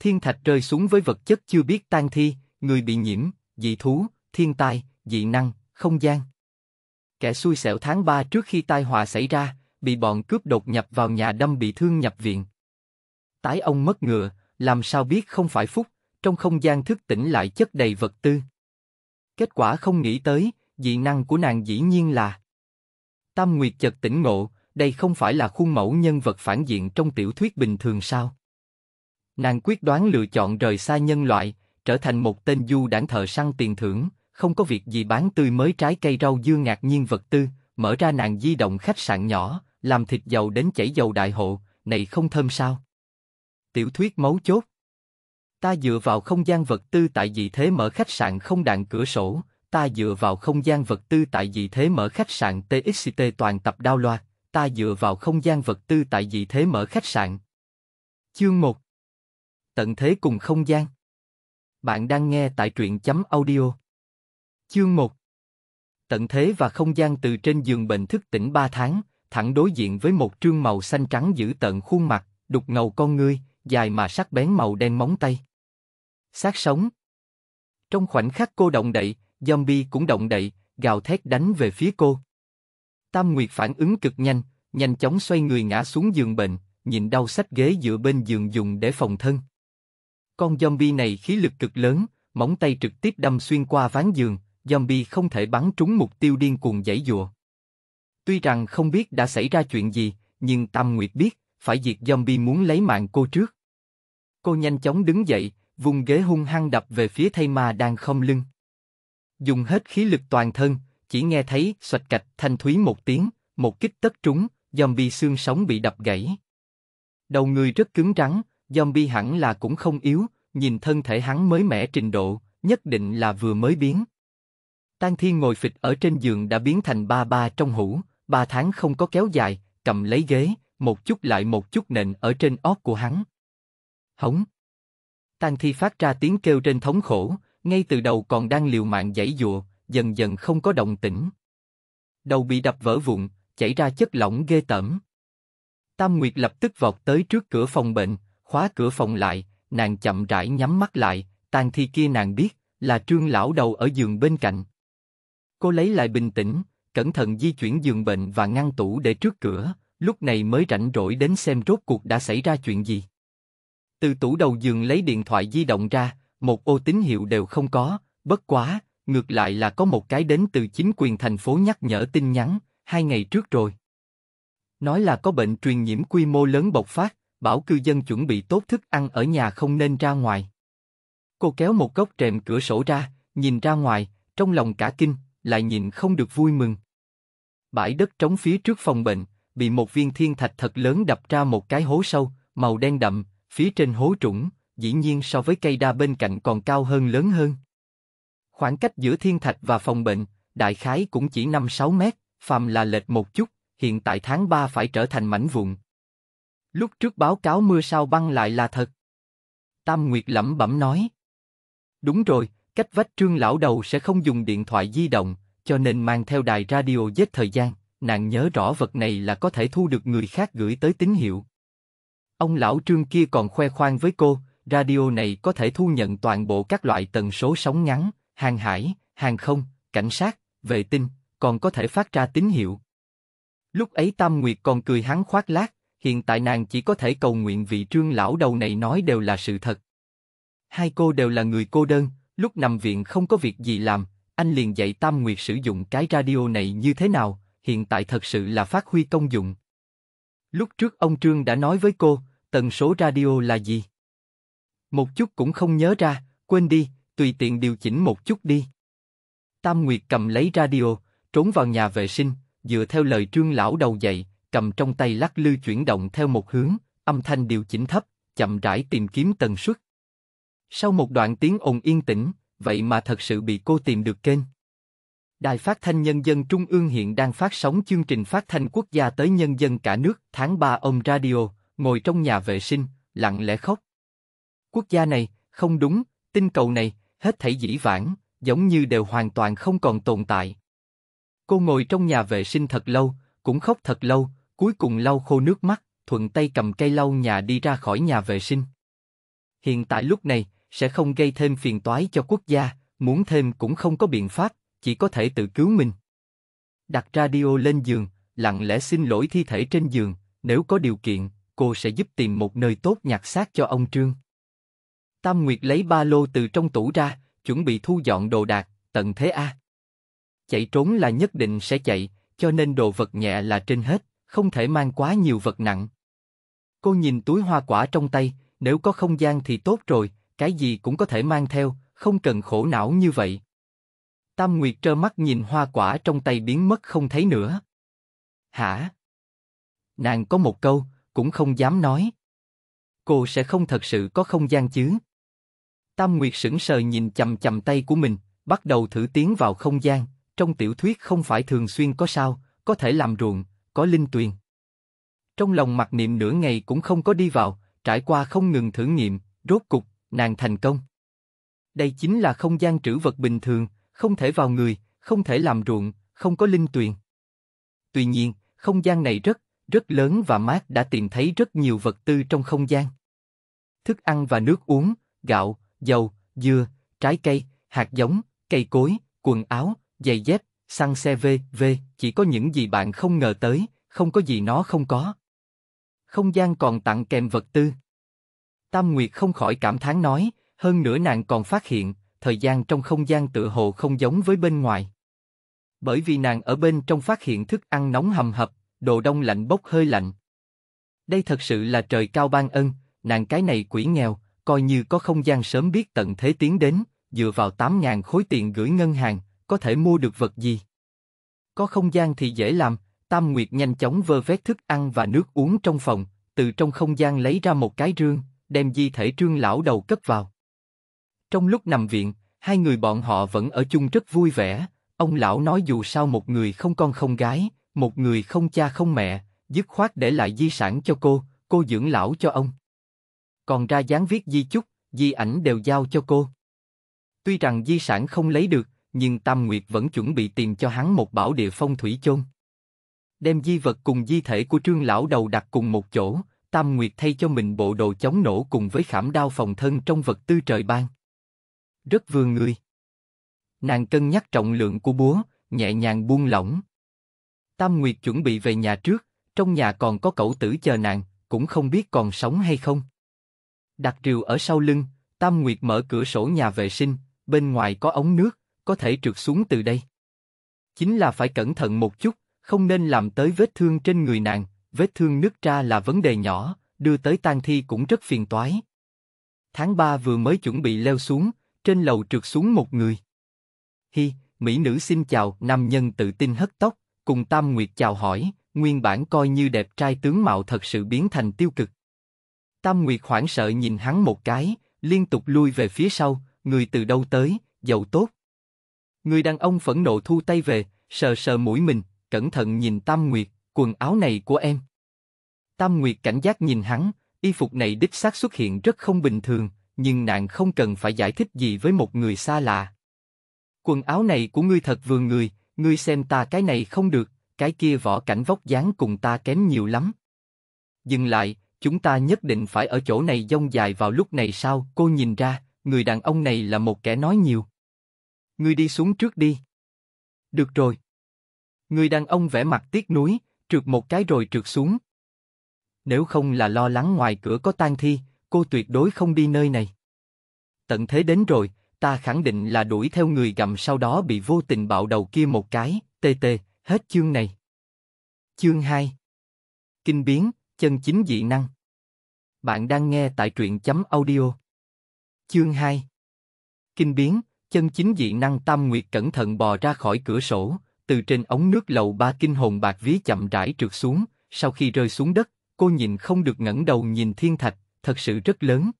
thiên thạch rơi xuống với vật chất chưa biết tan thi, người bị nhiễm, dị thú, thiên tai, dị năng, không gian. Kẻ xui xẻo tháng 3 trước khi tai họa xảy ra, bị bọn cướp đột nhập vào nhà đâm bị thương nhập viện. Tái ông mất ngựa, làm sao biết không phải phúc, trong không gian thức tỉnh lại chất đầy vật tư. Kết quả không nghĩ tới, dị năng của nàng dĩ nhiên là Tam Nguyệt chợt tỉnh ngộ, đây không phải là khuôn mẫu nhân vật phản diện trong tiểu thuyết bình thường sao? Nàng quyết đoán lựa chọn rời xa nhân loại, trở thành một tên du đảng thợ săn tiền thưởng, không có việc gì bán tươi mới trái cây rau dưa ngạc nhiên vật tư, mở ra nàng di động khách sạn nhỏ, làm thịt dầu đến chảy dầu đại hộ, này không thơm sao? Tiểu thuyết mấu chốt. Ta dựa vào không gian vật tư tại dị thế mở khách sạn không đạn cửa sổ, ta dựa vào không gian vật tư tại dị thế mở khách sạn TXT toàn tập đao loa, ta dựa vào không gian vật tư tại dị thế mở khách sạn. Chương 1 tận thế cùng không gian. Bạn đang nghe tại truyện chấm audio. Chương 1 Tận thế và không gian từ trên giường bệnh thức tỉnh 3 tháng, thẳng đối diện với một trương màu xanh trắng giữ tận khuôn mặt, đục ngầu con ngươi, dài mà sắc bén màu đen móng tay. Sát sống Trong khoảnh khắc cô động đậy, zombie cũng động đậy, gào thét đánh về phía cô. Tam Nguyệt phản ứng cực nhanh, nhanh chóng xoay người ngã xuống giường bệnh, nhìn đau sách ghế dựa bên giường dùng để phòng thân. Con zombie này khí lực cực lớn, móng tay trực tiếp đâm xuyên qua ván giường, zombie không thể bắn trúng mục tiêu điên cuồng dãy dụa. Tuy rằng không biết đã xảy ra chuyện gì, nhưng Tam Nguyệt biết, phải diệt zombie muốn lấy mạng cô trước. Cô nhanh chóng đứng dậy, vùng ghế hung hăng đập về phía thay ma đang không lưng. Dùng hết khí lực toàn thân, chỉ nghe thấy xoạch cạch thanh thúy một tiếng, một kích tất trúng, zombie xương sống bị đập gãy. Đầu người rất cứng rắn, Zombie hẳn là cũng không yếu, nhìn thân thể hắn mới mẻ trình độ, nhất định là vừa mới biến. Tang Thiên ngồi phịch ở trên giường đã biến thành ba ba trong hũ, ba tháng không có kéo dài, cầm lấy ghế, một chút lại một chút nện ở trên óc của hắn. Hống. Tang Thi phát ra tiếng kêu trên thống khổ, ngay từ đầu còn đang liều mạng giãy dụa, dần dần không có động tĩnh. Đầu bị đập vỡ vụn, chảy ra chất lỏng ghê tởm. Tam Nguyệt lập tức vọt tới trước cửa phòng bệnh, khóa cửa phòng lại, nàng chậm rãi nhắm mắt lại, tàn thi kia nàng biết, là trương lão đầu ở giường bên cạnh. Cô lấy lại bình tĩnh, cẩn thận di chuyển giường bệnh và ngăn tủ để trước cửa, lúc này mới rảnh rỗi đến xem rốt cuộc đã xảy ra chuyện gì. Từ tủ đầu giường lấy điện thoại di động ra, một ô tín hiệu đều không có, bất quá, ngược lại là có một cái đến từ chính quyền thành phố nhắc nhở tin nhắn, hai ngày trước rồi. Nói là có bệnh truyền nhiễm quy mô lớn bộc phát, bảo cư dân chuẩn bị tốt thức ăn ở nhà không nên ra ngoài. Cô kéo một góc rèm cửa sổ ra, nhìn ra ngoài, trong lòng cả kinh, lại nhìn không được vui mừng. Bãi đất trống phía trước phòng bệnh, bị một viên thiên thạch thật lớn đập ra một cái hố sâu, màu đen đậm, phía trên hố trũng, dĩ nhiên so với cây đa bên cạnh còn cao hơn lớn hơn. Khoảng cách giữa thiên thạch và phòng bệnh, đại khái cũng chỉ 5-6 mét, phàm là lệch một chút, hiện tại tháng 3 phải trở thành mảnh vụn. Lúc trước báo cáo mưa sao băng lại là thật. Tam Nguyệt lẩm bẩm nói. Đúng rồi, cách vách trương lão đầu sẽ không dùng điện thoại di động, cho nên mang theo đài radio giết thời gian, nàng nhớ rõ vật này là có thể thu được người khác gửi tới tín hiệu. Ông lão trương kia còn khoe khoang với cô, radio này có thể thu nhận toàn bộ các loại tần số sóng ngắn, hàng hải, hàng không, cảnh sát, vệ tinh, còn có thể phát ra tín hiệu. Lúc ấy Tam Nguyệt còn cười hắn khoác lác, hiện tại nàng chỉ có thể cầu nguyện vị trương lão đầu này nói đều là sự thật. Hai cô đều là người cô đơn, lúc nằm viện không có việc gì làm, anh liền dạy Tam Nguyệt sử dụng cái radio này như thế nào, hiện tại thật sự là phát huy công dụng. Lúc trước ông Trương đã nói với cô, tần số radio là gì? Một chút cũng không nhớ ra, quên đi, tùy tiện điều chỉnh một chút đi. Tam Nguyệt cầm lấy radio, trốn vào nhà vệ sinh, dựa theo lời Trương lão đầu dạy, cầm trong tay lắc lư chuyển động theo một hướng, âm thanh điều chỉnh thấp, chậm rãi tìm kiếm tần suất. Sau một đoạn tiếng ồn yên tĩnh, vậy mà thật sự bị cô tìm được kênh. Đài phát thanh nhân dân Trung ương hiện đang phát sóng chương trình phát thanh quốc gia tới nhân dân cả nước tháng 3 ông radio, ngồi trong nhà vệ sinh, lặng lẽ khóc. Quốc gia này, không đúng, tinh cầu này, hết thảy dĩ vãng, giống như đều hoàn toàn không còn tồn tại. Cô ngồi trong nhà vệ sinh thật lâu, cũng khóc thật lâu, Cuối cùng lau khô nước mắt, thuận tay cầm cây lau nhà đi ra khỏi nhà vệ sinh. Hiện tại lúc này, sẽ không gây thêm phiền toái cho quốc gia, muốn thêm cũng không có biện pháp, chỉ có thể tự cứu mình. Đặt radio lên giường, lặng lẽ xin lỗi thi thể trên giường, nếu có điều kiện, cô sẽ giúp tìm một nơi tốt nhặt xác cho ông Trương. Tam Nguyệt lấy ba lô từ trong tủ ra, chuẩn bị thu dọn đồ đạc, tận thế a. Chạy trốn là nhất định sẽ chạy, cho nên đồ vật nhẹ là trên hết không thể mang quá nhiều vật nặng. Cô nhìn túi hoa quả trong tay, nếu có không gian thì tốt rồi, cái gì cũng có thể mang theo, không cần khổ não như vậy. Tam Nguyệt trơ mắt nhìn hoa quả trong tay biến mất không thấy nữa. Hả? Nàng có một câu, cũng không dám nói. Cô sẽ không thật sự có không gian chứ? Tam Nguyệt sững sờ nhìn chầm chầm tay của mình, bắt đầu thử tiến vào không gian, trong tiểu thuyết không phải thường xuyên có sao, có thể làm ruộng, có linh tuyền. Trong lòng mặc niệm nửa ngày cũng không có đi vào, trải qua không ngừng thử nghiệm, rốt cục, nàng thành công. Đây chính là không gian trữ vật bình thường, không thể vào người, không thể làm ruộng, không có linh tuyền. Tuy nhiên, không gian này rất, rất lớn và mát đã tìm thấy rất nhiều vật tư trong không gian. Thức ăn và nước uống, gạo, dầu, dừa, trái cây, hạt giống, cây cối, quần áo, giày dép, Xăng xe VV, chỉ có những gì bạn không ngờ tới, không có gì nó không có. Không gian còn tặng kèm vật tư. Tam Nguyệt không khỏi cảm thán nói, hơn nữa nàng còn phát hiện, thời gian trong không gian tự hồ không giống với bên ngoài. Bởi vì nàng ở bên trong phát hiện thức ăn nóng hầm hập, đồ đông lạnh bốc hơi lạnh. Đây thật sự là trời cao ban ân, nàng cái này quỷ nghèo, coi như có không gian sớm biết tận thế tiến đến, dựa vào 8.000 khối tiền gửi ngân hàng, có thể mua được vật gì? Có không gian thì dễ làm, Tam Nguyệt nhanh chóng vơ vét thức ăn và nước uống trong phòng, từ trong không gian lấy ra một cái rương, đem di thể trương lão đầu cất vào. Trong lúc nằm viện, hai người bọn họ vẫn ở chung rất vui vẻ, ông lão nói dù sao một người không con không gái, một người không cha không mẹ, dứt khoát để lại di sản cho cô, cô dưỡng lão cho ông. Còn ra dáng viết di chúc, di ảnh đều giao cho cô. Tuy rằng di sản không lấy được, nhưng Tam Nguyệt vẫn chuẩn bị tìm cho hắn một bảo địa phong thủy chôn. Đem di vật cùng di thể của trương lão đầu đặt cùng một chỗ, Tam Nguyệt thay cho mình bộ đồ chống nổ cùng với khảm đao phòng thân trong vật tư trời ban. Rất vừa người. Nàng cân nhắc trọng lượng của búa, nhẹ nhàng buông lỏng. Tam Nguyệt chuẩn bị về nhà trước, trong nhà còn có cậu tử chờ nàng, cũng không biết còn sống hay không. Đặt rìu ở sau lưng, Tam Nguyệt mở cửa sổ nhà vệ sinh, bên ngoài có ống nước, có thể trượt xuống từ đây. Chính là phải cẩn thận một chút, không nên làm tới vết thương trên người nàng, vết thương nứt ra là vấn đề nhỏ, đưa tới tang thi cũng rất phiền toái. Tháng 3 vừa mới chuẩn bị leo xuống, trên lầu trượt xuống một người. Hi, mỹ nữ xin chào, nam nhân tự tin hất tóc, cùng Tam Nguyệt chào hỏi, nguyên bản coi như đẹp trai tướng mạo thật sự biến thành tiêu cực. Tam Nguyệt hoảng sợ nhìn hắn một cái, liên tục lui về phía sau, người từ đâu tới, giàu tốt, Người đàn ông phẫn nộ thu tay về, sờ sờ mũi mình, cẩn thận nhìn Tam Nguyệt, quần áo này của em. Tam Nguyệt cảnh giác nhìn hắn, y phục này đích xác xuất hiện rất không bình thường, nhưng nàng không cần phải giải thích gì với một người xa lạ. Quần áo này của ngươi thật vừa người, ngươi xem ta cái này không được, cái kia võ cảnh vóc dáng cùng ta kém nhiều lắm. Dừng lại, chúng ta nhất định phải ở chỗ này dông dài vào lúc này sao? Cô nhìn ra, người đàn ông này là một kẻ nói nhiều ngươi đi xuống trước đi. Được rồi. Người đàn ông vẽ mặt tiếc nuối, trượt một cái rồi trượt xuống. Nếu không là lo lắng ngoài cửa có tang thi, cô tuyệt đối không đi nơi này. Tận thế đến rồi, ta khẳng định là đuổi theo người gặm sau đó bị vô tình bạo đầu kia một cái, tê tê, hết chương này. Chương 2 Kinh biến, chân chính dị năng Bạn đang nghe tại truyện chấm audio Chương 2 Kinh biến, chân chính dị năng tam nguyệt cẩn thận bò ra khỏi cửa sổ, từ trên ống nước lầu ba kinh hồn bạc ví chậm rãi trượt xuống, sau khi rơi xuống đất, cô nhìn không được ngẩng đầu nhìn thiên thạch, thật sự rất lớn.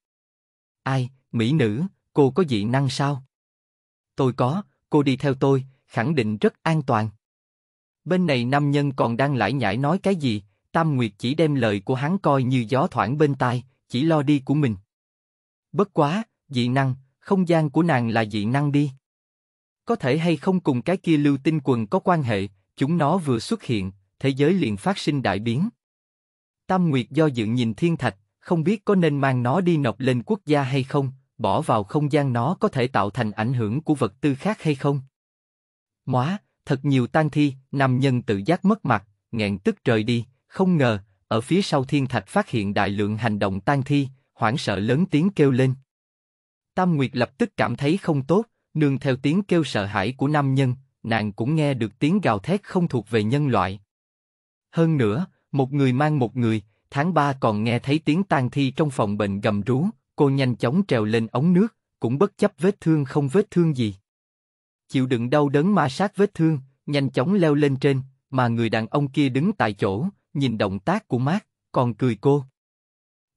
Ai, mỹ nữ, cô có dị năng sao? Tôi có, cô đi theo tôi, khẳng định rất an toàn. Bên này nam nhân còn đang lải nhải nói cái gì, Tam Nguyệt chỉ đem lời của hắn coi như gió thoảng bên tai, chỉ lo đi của mình. Bất quá, dị năng, không gian của nàng là dị năng đi. Có thể hay không cùng cái kia lưu tinh quần có quan hệ, chúng nó vừa xuất hiện, thế giới liền phát sinh đại biến. Tam Nguyệt do dự nhìn thiên thạch, không biết có nên mang nó đi nộp lên quốc gia hay không, bỏ vào không gian nó có thể tạo thành ảnh hưởng của vật tư khác hay không. Móa, thật nhiều tan thi, nam nhân tự giác mất mặt, nghẹn tức trời đi, không ngờ, ở phía sau thiên thạch phát hiện đại lượng hành động tan thi, hoảng sợ lớn tiếng kêu lên. Tam Nguyệt lập tức cảm thấy không tốt, nương theo tiếng kêu sợ hãi của nam nhân, nàng cũng nghe được tiếng gào thét không thuộc về nhân loại. Hơn nữa, một người mang một người, tháng ba còn nghe thấy tiếng tang thi trong phòng bệnh gầm rú, cô nhanh chóng trèo lên ống nước, cũng bất chấp vết thương không vết thương gì. Chịu đựng đau đớn ma sát vết thương, nhanh chóng leo lên trên, mà người đàn ông kia đứng tại chỗ, nhìn động tác của mát, còn cười cô.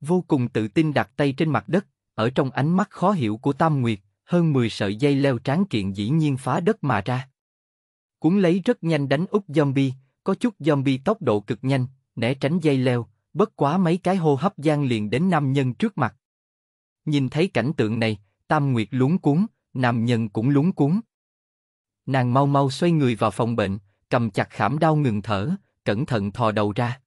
Vô cùng tự tin đặt tay trên mặt đất, ở trong ánh mắt khó hiểu của Tam Nguyệt, hơn 10 sợi dây leo tráng kiện dĩ nhiên phá đất mà ra. Cuốn lấy rất nhanh đánh úp zombie, có chút zombie tốc độ cực nhanh, né tránh dây leo, bất quá mấy cái hô hấp gian liền đến nam nhân trước mặt. Nhìn thấy cảnh tượng này, Tam Nguyệt lúng cuốn, nam nhân cũng lúng cuốn. Nàng mau mau xoay người vào phòng bệnh, cầm chặt khảm đau ngừng thở, cẩn thận thò đầu ra.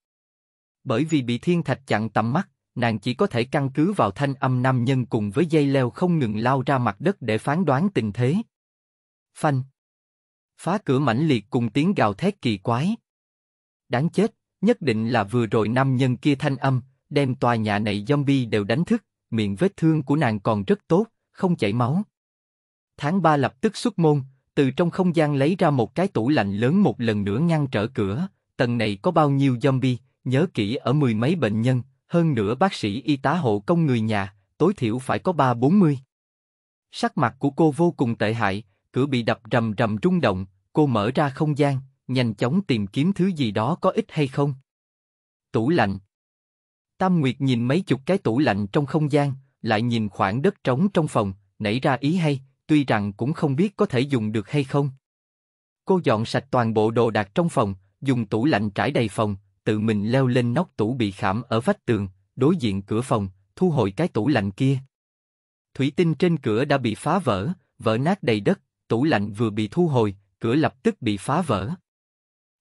Bởi vì bị thiên thạch chặn tầm mắt, nàng chỉ có thể căn cứ vào thanh âm nam nhân cùng với dây leo không ngừng lao ra mặt đất để phán đoán tình thế. Phanh. Phá cửa mãnh liệt cùng tiếng gào thét kỳ quái. Đáng chết, nhất định là vừa rồi nam nhân kia thanh âm, đem tòa nhà này zombie đều đánh thức, miệng vết thương của nàng còn rất tốt, không chảy máu. Tháng 3 lập tức xuất môn, từ trong không gian lấy ra một cái tủ lạnh lớn một lần nữa ngăn trở cửa, tầng này có bao nhiêu zombie, nhớ kỹ ở mười mấy bệnh nhân, hơn nữa bác sĩ y tá hộ công người nhà, tối thiểu phải có ba bốn mươi. Sắc mặt của cô vô cùng tệ hại, cửa bị đập rầm rầm rung động, cô mở ra không gian, nhanh chóng tìm kiếm thứ gì đó có ích hay không. Tủ lạnh Tam Nguyệt nhìn mấy chục cái tủ lạnh trong không gian, lại nhìn khoảng đất trống trong phòng, nảy ra ý hay, tuy rằng cũng không biết có thể dùng được hay không. Cô dọn sạch toàn bộ đồ đạc trong phòng, dùng tủ lạnh trải đầy phòng, tự mình leo lên nóc tủ bị khảm ở vách tường, đối diện cửa phòng, thu hồi cái tủ lạnh kia. Thủy tinh trên cửa đã bị phá vỡ, vỡ nát đầy đất, tủ lạnh vừa bị thu hồi, cửa lập tức bị phá vỡ.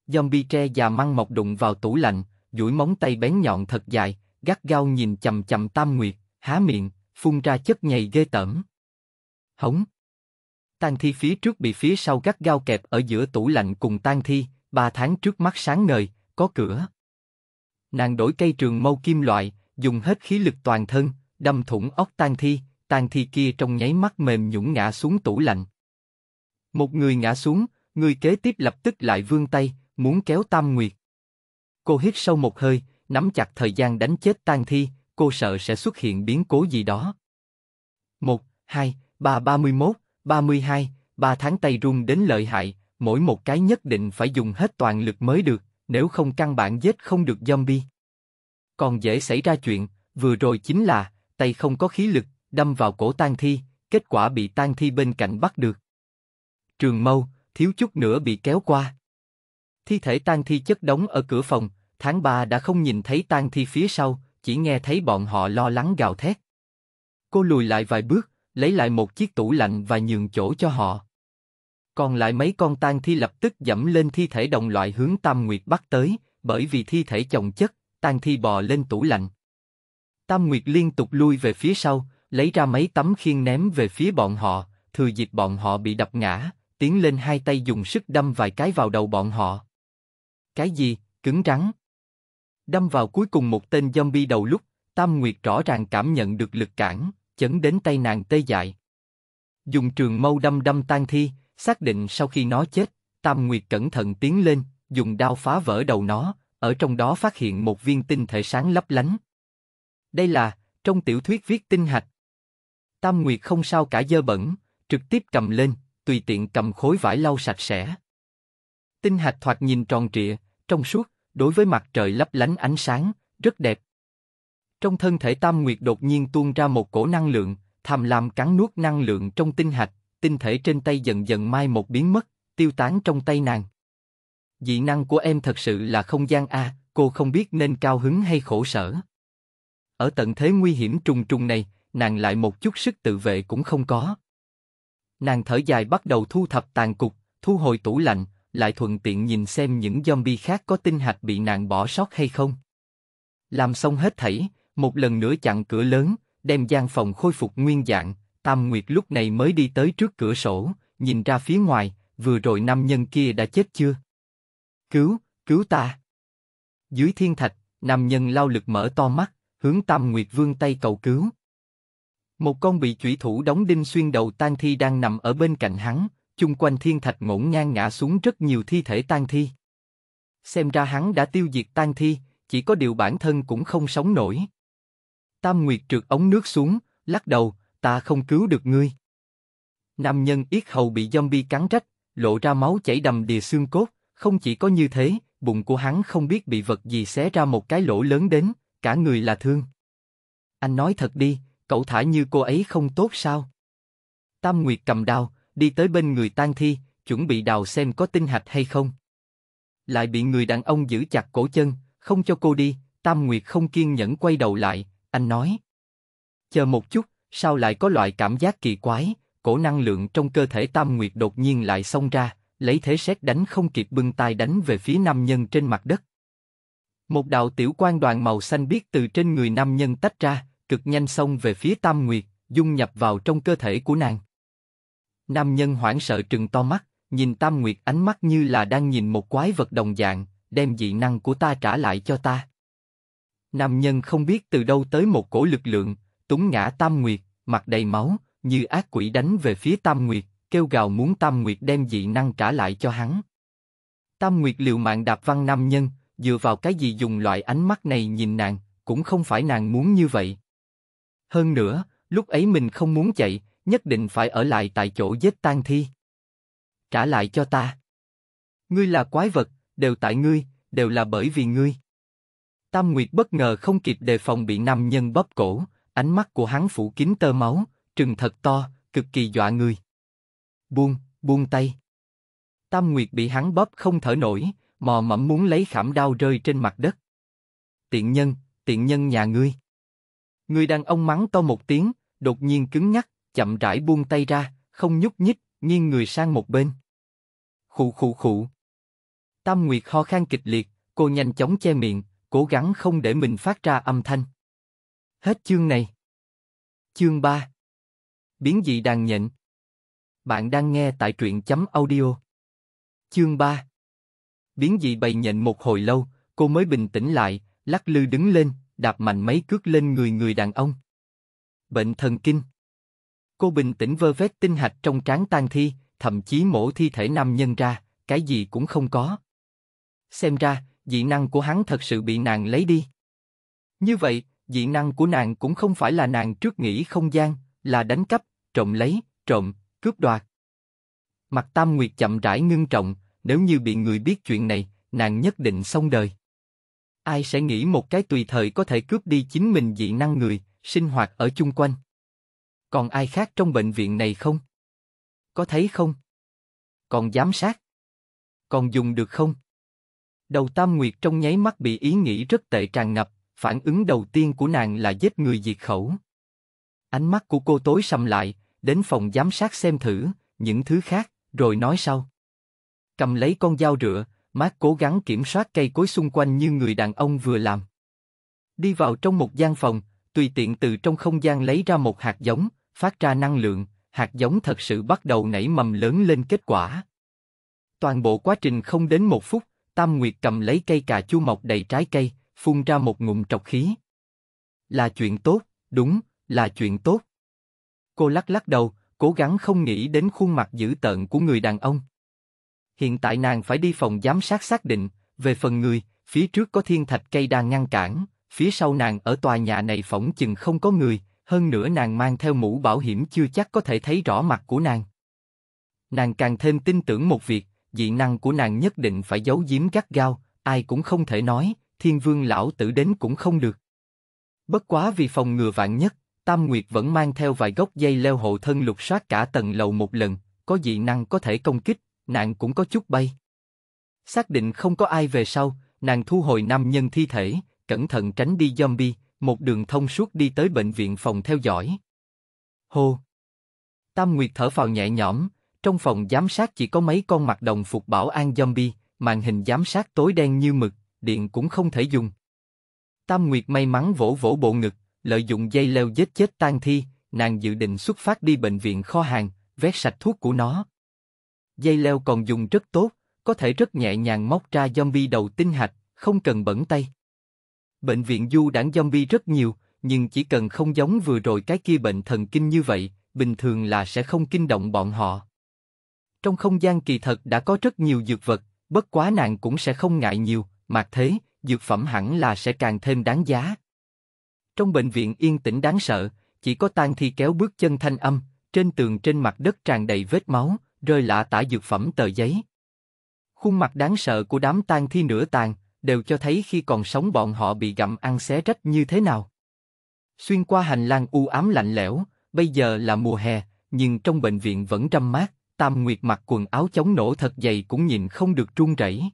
Zombie tre già măng mọc đụng vào tủ lạnh, duỗi móng tay bén nhọn thật dài, gắt gao nhìn chầm chầm Tam Nguyệt, há miệng, phun ra chất nhầy ghê tởm. Hống. Tang thi phía trước bị phía sau gắt gao kẹp ở giữa tủ lạnh cùng tang thi, ba tháng trước mắt sáng ngời, có cửa nàng đổi cây trường mâu kim loại, dùng hết khí lực toàn thân, đâm thủng óc tan thi, tan thi kia trong nháy mắt mềm nhũn ngã xuống tủ lạnh. Một người ngã xuống, người kế tiếp lập tức lại vươn tay, muốn kéo Tam Nguyệt. Cô hít sâu một hơi, nắm chặt thời gian đánh chết tan thi, cô sợ sẽ xuất hiện biến cố gì đó. Một, hai, ba ba mươi mốt, ba mươi hai, ba tháng tay run đến lợi hại, mỗi một cái nhất định phải dùng hết toàn lực mới được, nếu không căn bản giết không được zombie. Còn dễ xảy ra chuyện, vừa rồi chính là, tay không có khí lực, đâm vào cổ tan thi, kết quả bị tan thi bên cạnh bắt được. Trường mâu, thiếu chút nữa bị kéo qua. Thi thể tan thi chất đóng ở cửa phòng, tháng 3 đã không nhìn thấy tan thi phía sau, chỉ nghe thấy bọn họ lo lắng gào thét. Cô lùi lại vài bước, lấy lại một chiếc tủ lạnh và nhường chỗ cho họ. Còn lại mấy con tang thi lập tức dẫm lên thi thể đồng loại hướng Tam Nguyệt bắt tới, bởi vì thi thể chồng chất, tang thi bò lên tủ lạnh. Tam Nguyệt liên tục lui về phía sau, lấy ra mấy tấm khiên ném về phía bọn họ, thừa dịp bọn họ bị đập ngã, tiến lên hai tay dùng sức đâm vài cái vào đầu bọn họ. Cái gì, cứng rắn. Đâm vào cuối cùng một tên zombie đầu lúc, Tam Nguyệt rõ ràng cảm nhận được lực cản, chấn đến tay nàng tê dại. Dùng trường mâu đâm đâm tan thi, xác định sau khi nó chết, Tam Nguyệt cẩn thận tiến lên, dùng đao phá vỡ đầu nó, ở trong đó phát hiện một viên tinh thể sáng lấp lánh. Đây là, trong tiểu thuyết viết tinh hạch. Tam Nguyệt không sao cả dơ bẩn, trực tiếp cầm lên, tùy tiện cầm khối vải lau sạch sẽ. Tinh hạch thoạt nhìn tròn trịa, trong suốt, đối với mặt trời lấp lánh ánh sáng, rất đẹp. Trong thân thể Tam Nguyệt đột nhiên tuôn ra một cổ năng lượng, tham làm cắn nuốt năng lượng trong tinh hạch, tinh thể trên tay dần dần mai một biến mất, tiêu tán trong tay nàng. Dị năng của em thật sự là không gian a, cô không biết nên cao hứng hay khổ sở. Ở tận thế nguy hiểm trùng trùng này, nàng lại một chút sức tự vệ cũng không có. Nàng thở dài bắt đầu thu thập tàn cục, thu hồi tủ lạnh, lại thuận tiện nhìn xem những zombie khác có tinh hạch bị nàng bỏ sót hay không. Làm xong hết thảy, một lần nữa chặn cửa lớn, đem gian phòng khôi phục nguyên dạng, Tam Nguyệt lúc này mới đi tới trước cửa sổ, nhìn ra phía ngoài, vừa rồi nam nhân kia đã chết chưa? Cứu, cứu ta! Dưới thiên thạch, nam nhân lao lực mở to mắt, hướng Tam Nguyệt vương tay cầu cứu. Một con bị chủy thủ đóng đinh xuyên đầu tan thi đang nằm ở bên cạnh hắn, chung quanh thiên thạch ngổn ngang ngã xuống rất nhiều thi thể tan thi. Xem ra hắn đã tiêu diệt tan thi, chỉ có điều bản thân cũng không sống nổi. Tam Nguyệt trượt ống nước xuống, lắc đầu, ta không cứu được ngươi. Nam nhân yết hầu bị zombie cắn rách, lộ ra máu chảy đầm đìa xương cốt, không chỉ có như thế, bụng của hắn không biết bị vật gì xé ra một cái lỗ lớn đến, cả người là thương. Anh nói thật đi, cậu thả như cô ấy không tốt sao? Tam Nguyệt cầm đao, đi tới bên người tang thi, chuẩn bị đào xem có tinh hạch hay không. Lại bị người đàn ông giữ chặt cổ chân, không cho cô đi, Tam Nguyệt không kiên nhẫn quay đầu lại, anh nói. Chờ một chút, Sao lại có loại cảm giác kỳ quái, cổ năng lượng trong cơ thể Tam Nguyệt đột nhiên lại xông ra, lấy thế xét đánh không kịp bưng tay đánh về phía nam nhân trên mặt đất. Một đạo tiểu quan đoàn màu xanh biết từ trên người nam nhân tách ra, cực nhanh xông về phía Tam Nguyệt, dung nhập vào trong cơ thể của nàng. Nam nhân hoảng sợ trừng to mắt, nhìn Tam Nguyệt ánh mắt như là đang nhìn một quái vật đồng dạng, đem dị năng của ta trả lại cho ta. Nam nhân không biết từ đâu tới một cổ lực lượng, túng ngã Tam Nguyệt, mặt đầy máu, như ác quỷ đánh về phía Tam Nguyệt, kêu gào muốn Tam Nguyệt đem dị năng trả lại cho hắn. Tam Nguyệt liều mạng đạp văn nam nhân, dựa vào cái gì dùng loại ánh mắt này nhìn nàng, cũng không phải nàng muốn như vậy. Hơn nữa, lúc ấy mình không muốn chạy, nhất định phải ở lại tại chỗ giết tan thi. Trả lại cho ta. Ngươi là quái vật, đều tại ngươi, đều là bởi vì ngươi. Tam Nguyệt bất ngờ không kịp đề phòng bị nam nhân bóp cổ, ánh mắt của hắn phủ kín tơ máu, trừng thật to, cực kỳ dọa người. Buông, buông tay. Tam Nguyệt bị hắn bóp không thở nổi, mò mẫm muốn lấy khảm đao rơi trên mặt đất. Tiện nhân, tiện nhân nhà ngươi. Người đàn ông mắng to một tiếng, đột nhiên cứng nhắc, chậm rãi buông tay ra, không nhúc nhích, nghiêng người sang một bên. Khụ khụ khụ. Tam Nguyệt ho khan kịch liệt, cô nhanh chóng che miệng, cố gắng không để mình phát ra âm thanh. Hết chương này. Chương 3 Biến dị đàn nhện Bạn đang nghe tại truyện chấm audio. Chương 3 Biến dị bày nhện một hồi lâu, cô mới bình tĩnh lại, lắc lư đứng lên, đạp mạnh mấy cước lên người người đàn ông. Bệnh thần kinh Cô bình tĩnh vơ vét tinh hạch trong trán tan thi, thậm chí mổ thi thể nam nhân ra, cái gì cũng không có. Xem ra, dị năng của hắn thật sự bị nàng lấy đi. Như vậy, dị năng của nàng cũng không phải là nàng trước nghĩ không gian, là đánh cắp, trộm lấy, trộm, cướp đoạt. Mặt Tam Nguyệt chậm rãi ngưng trọng, nếu như bị người biết chuyện này, nàng nhất định xong đời. Ai sẽ nghĩ một cái tùy thời có thể cướp đi chính mình dị năng người, sinh hoạt ở chung quanh. Còn ai khác trong bệnh viện này không? Có thấy không? Còn giám sát? Còn dùng được không? Đầu Tam Nguyệt trong nháy mắt bị ý nghĩ rất tệ tràn ngập, phản ứng đầu tiên của nàng là giết người diệt khẩu. Ánh mắt của cô tối sầm lại, đến phòng giám sát xem thử, những thứ khác, rồi nói sau. Cầm lấy con dao rửa, Mark cố gắng kiểm soát cây cối xung quanh như người đàn ông vừa làm. Đi vào trong một gian phòng, tùy tiện từ trong không gian lấy ra một hạt giống, phát ra năng lượng, hạt giống thật sự bắt đầu nảy mầm lớn lên kết quả. Toàn bộ quá trình không đến một phút, Tam Nguyệt cầm lấy cây cà chua mọc đầy trái cây, phun ra một ngụm trọc khí. Là chuyện tốt, đúng, là chuyện tốt. Cô lắc lắc đầu, cố gắng không nghĩ đến khuôn mặt dữ tợn của người đàn ông. Hiện tại nàng phải đi phòng giám sát xác định, về phần người, phía trước có thiên thạch cây đang ngăn cản, phía sau nàng ở tòa nhà này phỏng chừng không có người, hơn nữa nàng mang theo mũ bảo hiểm chưa chắc có thể thấy rõ mặt của nàng. Nàng càng thêm tin tưởng một việc, dị năng của nàng nhất định phải giấu giếm gắt gao, ai cũng không thể nói, thiên vương lão tử đến cũng không được. Bất quá vì phòng ngừa vạn nhất, Tam Nguyệt vẫn mang theo vài gốc dây leo hộ thân lục soát cả tầng lầu một lần, có dị năng có thể công kích, nàng cũng có chút bay. Xác định không có ai về sau, nàng thu hồi năm nhân thi thể, cẩn thận tránh đi zombie, một đường thông suốt đi tới bệnh viện phòng theo dõi. Hô! Tam Nguyệt thở phào nhẹ nhõm, trong phòng giám sát chỉ có mấy con mặt đồng phục bảo an zombie, màn hình giám sát tối đen như mực, điện cũng không thể dùng. Tam Nguyệt may mắn vỗ vỗ bộ ngực, lợi dụng dây leo giết chết tang thi, nàng dự định xuất phát đi bệnh viện kho hàng, vét sạch thuốc của nó. Dây leo còn dùng rất tốt, có thể rất nhẹ nhàng móc ra zombie đầu tinh hạch, không cần bẩn tay. Bệnh viện du đảng zombie rất nhiều, nhưng chỉ cần không giống vừa rồi cái kia bệnh thần kinh như vậy, bình thường là sẽ không kinh động bọn họ. Trong không gian kỳ thật đã có rất nhiều dược vật, bất quá nàng cũng sẽ không ngại nhiều, Mặc thế, dược phẩm hẳn là sẽ càng thêm đáng giá. Trong bệnh viện yên tĩnh đáng sợ, chỉ có tang thi kéo bước chân thanh âm, trên tường trên mặt đất tràn đầy vết máu, rơi lạ tả dược phẩm tờ giấy. Khuôn mặt đáng sợ của đám tang thi nửa tàn, đều cho thấy khi còn sống bọn họ bị gặm ăn xé rách như thế nào. Xuyên qua hành lang u ám lạnh lẽo, bây giờ là mùa hè, nhưng trong bệnh viện vẫn trăm mát, Tam Nguyệt mặc quần áo chống nổ thật dày cũng nhìn không được run rẩy.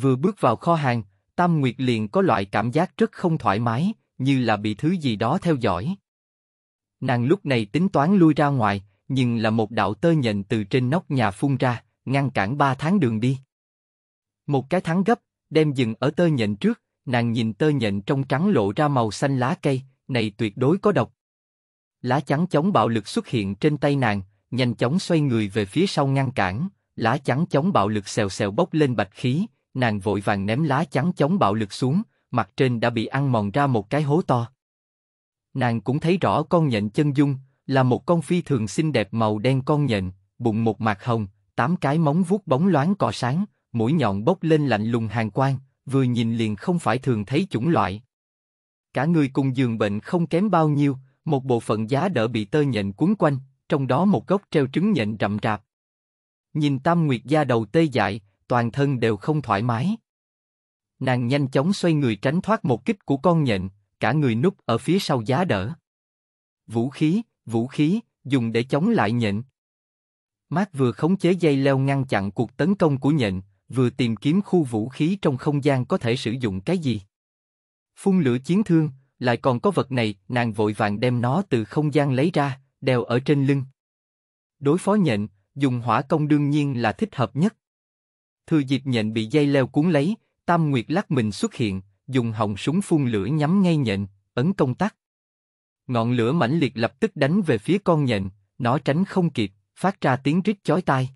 Vừa bước vào kho hàng, Tam Nguyệt liền có loại cảm giác rất không thoải mái, như là bị thứ gì đó theo dõi. Nàng lúc này tính toán lui ra ngoài, nhưng là một đạo tơ nhện từ trên nóc nhà phun ra, ngăn cản ba tháng đường đi. Một cái thắng gấp, đem dừng ở tơ nhện trước, nàng nhìn tơ nhện trong trắng lộ ra màu xanh lá cây, này tuyệt đối có độc. Lá trắng chống bạo lực xuất hiện trên tay nàng, nhanh chóng xoay người về phía sau ngăn cản, lá trắng chống bạo lực xèo xèo bốc lên bạch khí, nàng vội vàng ném lá chắn chống bạo lực xuống, mặt trên đã bị ăn mòn ra một cái hố to. Nàng cũng thấy rõ con nhện chân dung, là một con phi thường xinh đẹp màu đen con nhện, bụng một mạc hồng, tám cái móng vuốt bóng loáng cọ sáng, mũi nhọn bốc lên lạnh lùng hàng quang, vừa nhìn liền không phải thường thấy chủng loại. Cả người cùng giường bệnh không kém bao nhiêu, một bộ phận giá đỡ bị tơ nhện cuốn quanh, trong đó một gốc treo trứng nhện rậm rạp. Nhìn Tam Nguyệt da đầu tê dại, toàn thân đều không thoải mái. Nàng nhanh chóng xoay người tránh thoát một kích của con nhện, cả người núp ở phía sau giá đỡ. Vũ khí, vũ khí, dùng để chống lại nhện. mát vừa khống chế dây leo ngăn chặn cuộc tấn công của nhện, vừa tìm kiếm khu vũ khí trong không gian có thể sử dụng cái gì. Phun lửa chiến thương, lại còn có vật này, nàng vội vàng đem nó từ không gian lấy ra, đeo ở trên lưng. Đối phó nhện, dùng hỏa công đương nhiên là thích hợp nhất. Thừa dịp nhện bị dây leo cuốn lấy, Tam Nguyệt lắc mình xuất hiện, dùng họng súng phun lửa nhắm ngay nhện, ấn công tắc. Ngọn lửa mãnh liệt lập tức đánh về phía con nhện, nó tránh không kịp, phát ra tiếng rít chói tai.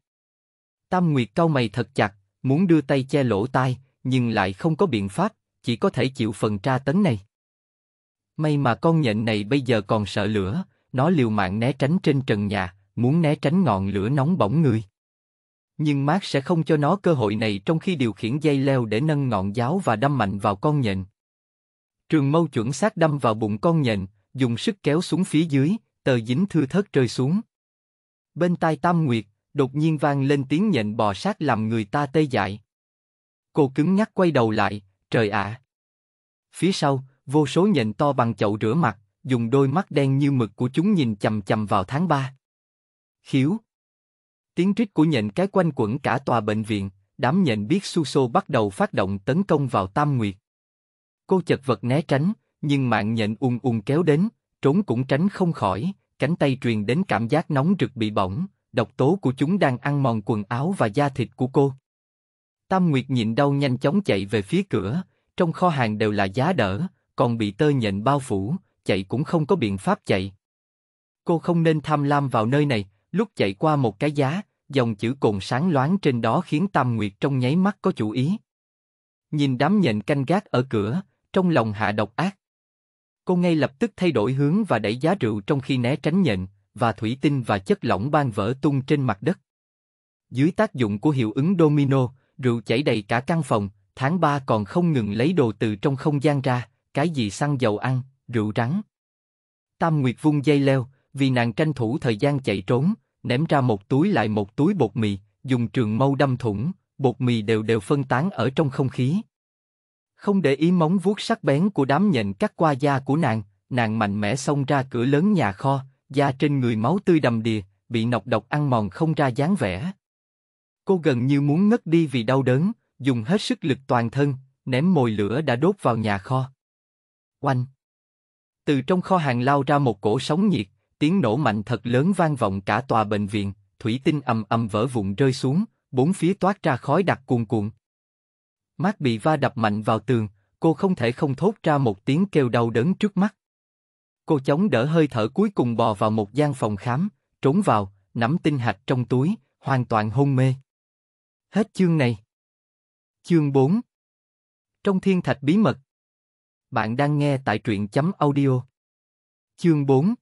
Tam Nguyệt cau mày thật chặt, muốn đưa tay che lỗ tai, nhưng lại không có biện pháp, chỉ có thể chịu phần tra tấn này. May mà con nhện này bây giờ còn sợ lửa, nó liều mạng né tránh trên trần nhà, muốn né tránh ngọn lửa nóng bỏng người nhưng mát sẽ không cho nó cơ hội này trong khi điều khiển dây leo để nâng ngọn giáo và đâm mạnh vào con nhện. Trường mâu chuẩn xác đâm vào bụng con nhện, dùng sức kéo xuống phía dưới, tờ dính thưa thớt rơi xuống. Bên tai Tam Nguyệt, đột nhiên vang lên tiếng nhện bò sát làm người ta tê dại. Cô cứng nhắc quay đầu lại, trời ạ. À. Phía sau, vô số nhện to bằng chậu rửa mặt, dùng đôi mắt đen như mực của chúng nhìn chầm chầm vào tháng ba. Khiếu, Tiếng rít của nhện cái quanh quẩn cả tòa bệnh viện, đám nhện biết su xô bắt đầu phát động tấn công vào Tam Nguyệt. Cô chật vật né tránh, nhưng mạng nhện ùn ùn kéo đến, trốn cũng tránh không khỏi, cánh tay truyền đến cảm giác nóng rực bị bỏng, độc tố của chúng đang ăn mòn quần áo và da thịt của cô. Tam Nguyệt nhịn đau nhanh chóng chạy về phía cửa, trong kho hàng đều là giá đỡ, còn bị tơ nhện bao phủ, chạy cũng không có biện pháp chạy. Cô không nên tham lam vào nơi này, lúc chạy qua một cái giá, dòng chữ cồn sáng loáng trên đó khiến Tam Nguyệt trong nháy mắt có chủ ý. Nhìn đám nhện canh gác ở cửa, trong lòng hạ độc ác. Cô ngay lập tức thay đổi hướng và đẩy giá rượu trong khi né tránh nhện, và thủy tinh và chất lỏng ban vỡ tung trên mặt đất. Dưới tác dụng của hiệu ứng domino, rượu chảy đầy cả căn phòng, tháng ba còn không ngừng lấy đồ từ trong không gian ra, cái gì xăng dầu ăn, rượu rắn. Tam Nguyệt vung dây leo, vì nàng tranh thủ thời gian chạy trốn, ném ra một túi lại một túi bột mì, dùng trường mâu đâm thủng, bột mì đều đều phân tán ở trong không khí. Không để ý móng vuốt sắc bén của đám nhện cắt qua da của nàng, nàng mạnh mẽ xông ra cửa lớn nhà kho, da trên người máu tươi đầm đìa, bị nọc độc ăn mòn không ra dáng vẻ. Cô gần như muốn ngất đi vì đau đớn, dùng hết sức lực toàn thân, ném mồi lửa đã đốt vào nhà kho. Oanh! Từ trong kho hàng lao ra một cổ sóng nhiệt, tiếng nổ mạnh thật lớn vang vọng cả tòa bệnh viện, thủy tinh ầm ầm vỡ vụn rơi xuống, bốn phía toát ra khói đặc cuồn cuộn. Mát bị va đập mạnh vào tường, cô không thể không thốt ra một tiếng kêu đau đớn trước mắt. Cô chống đỡ hơi thở cuối cùng bò vào một gian phòng khám, trốn vào, nắm tinh hạch trong túi, hoàn toàn hôn mê. Hết chương này. Chương 4 Trong thiên thạch bí mật Bạn đang nghe tại truyện chấm audio Chương 4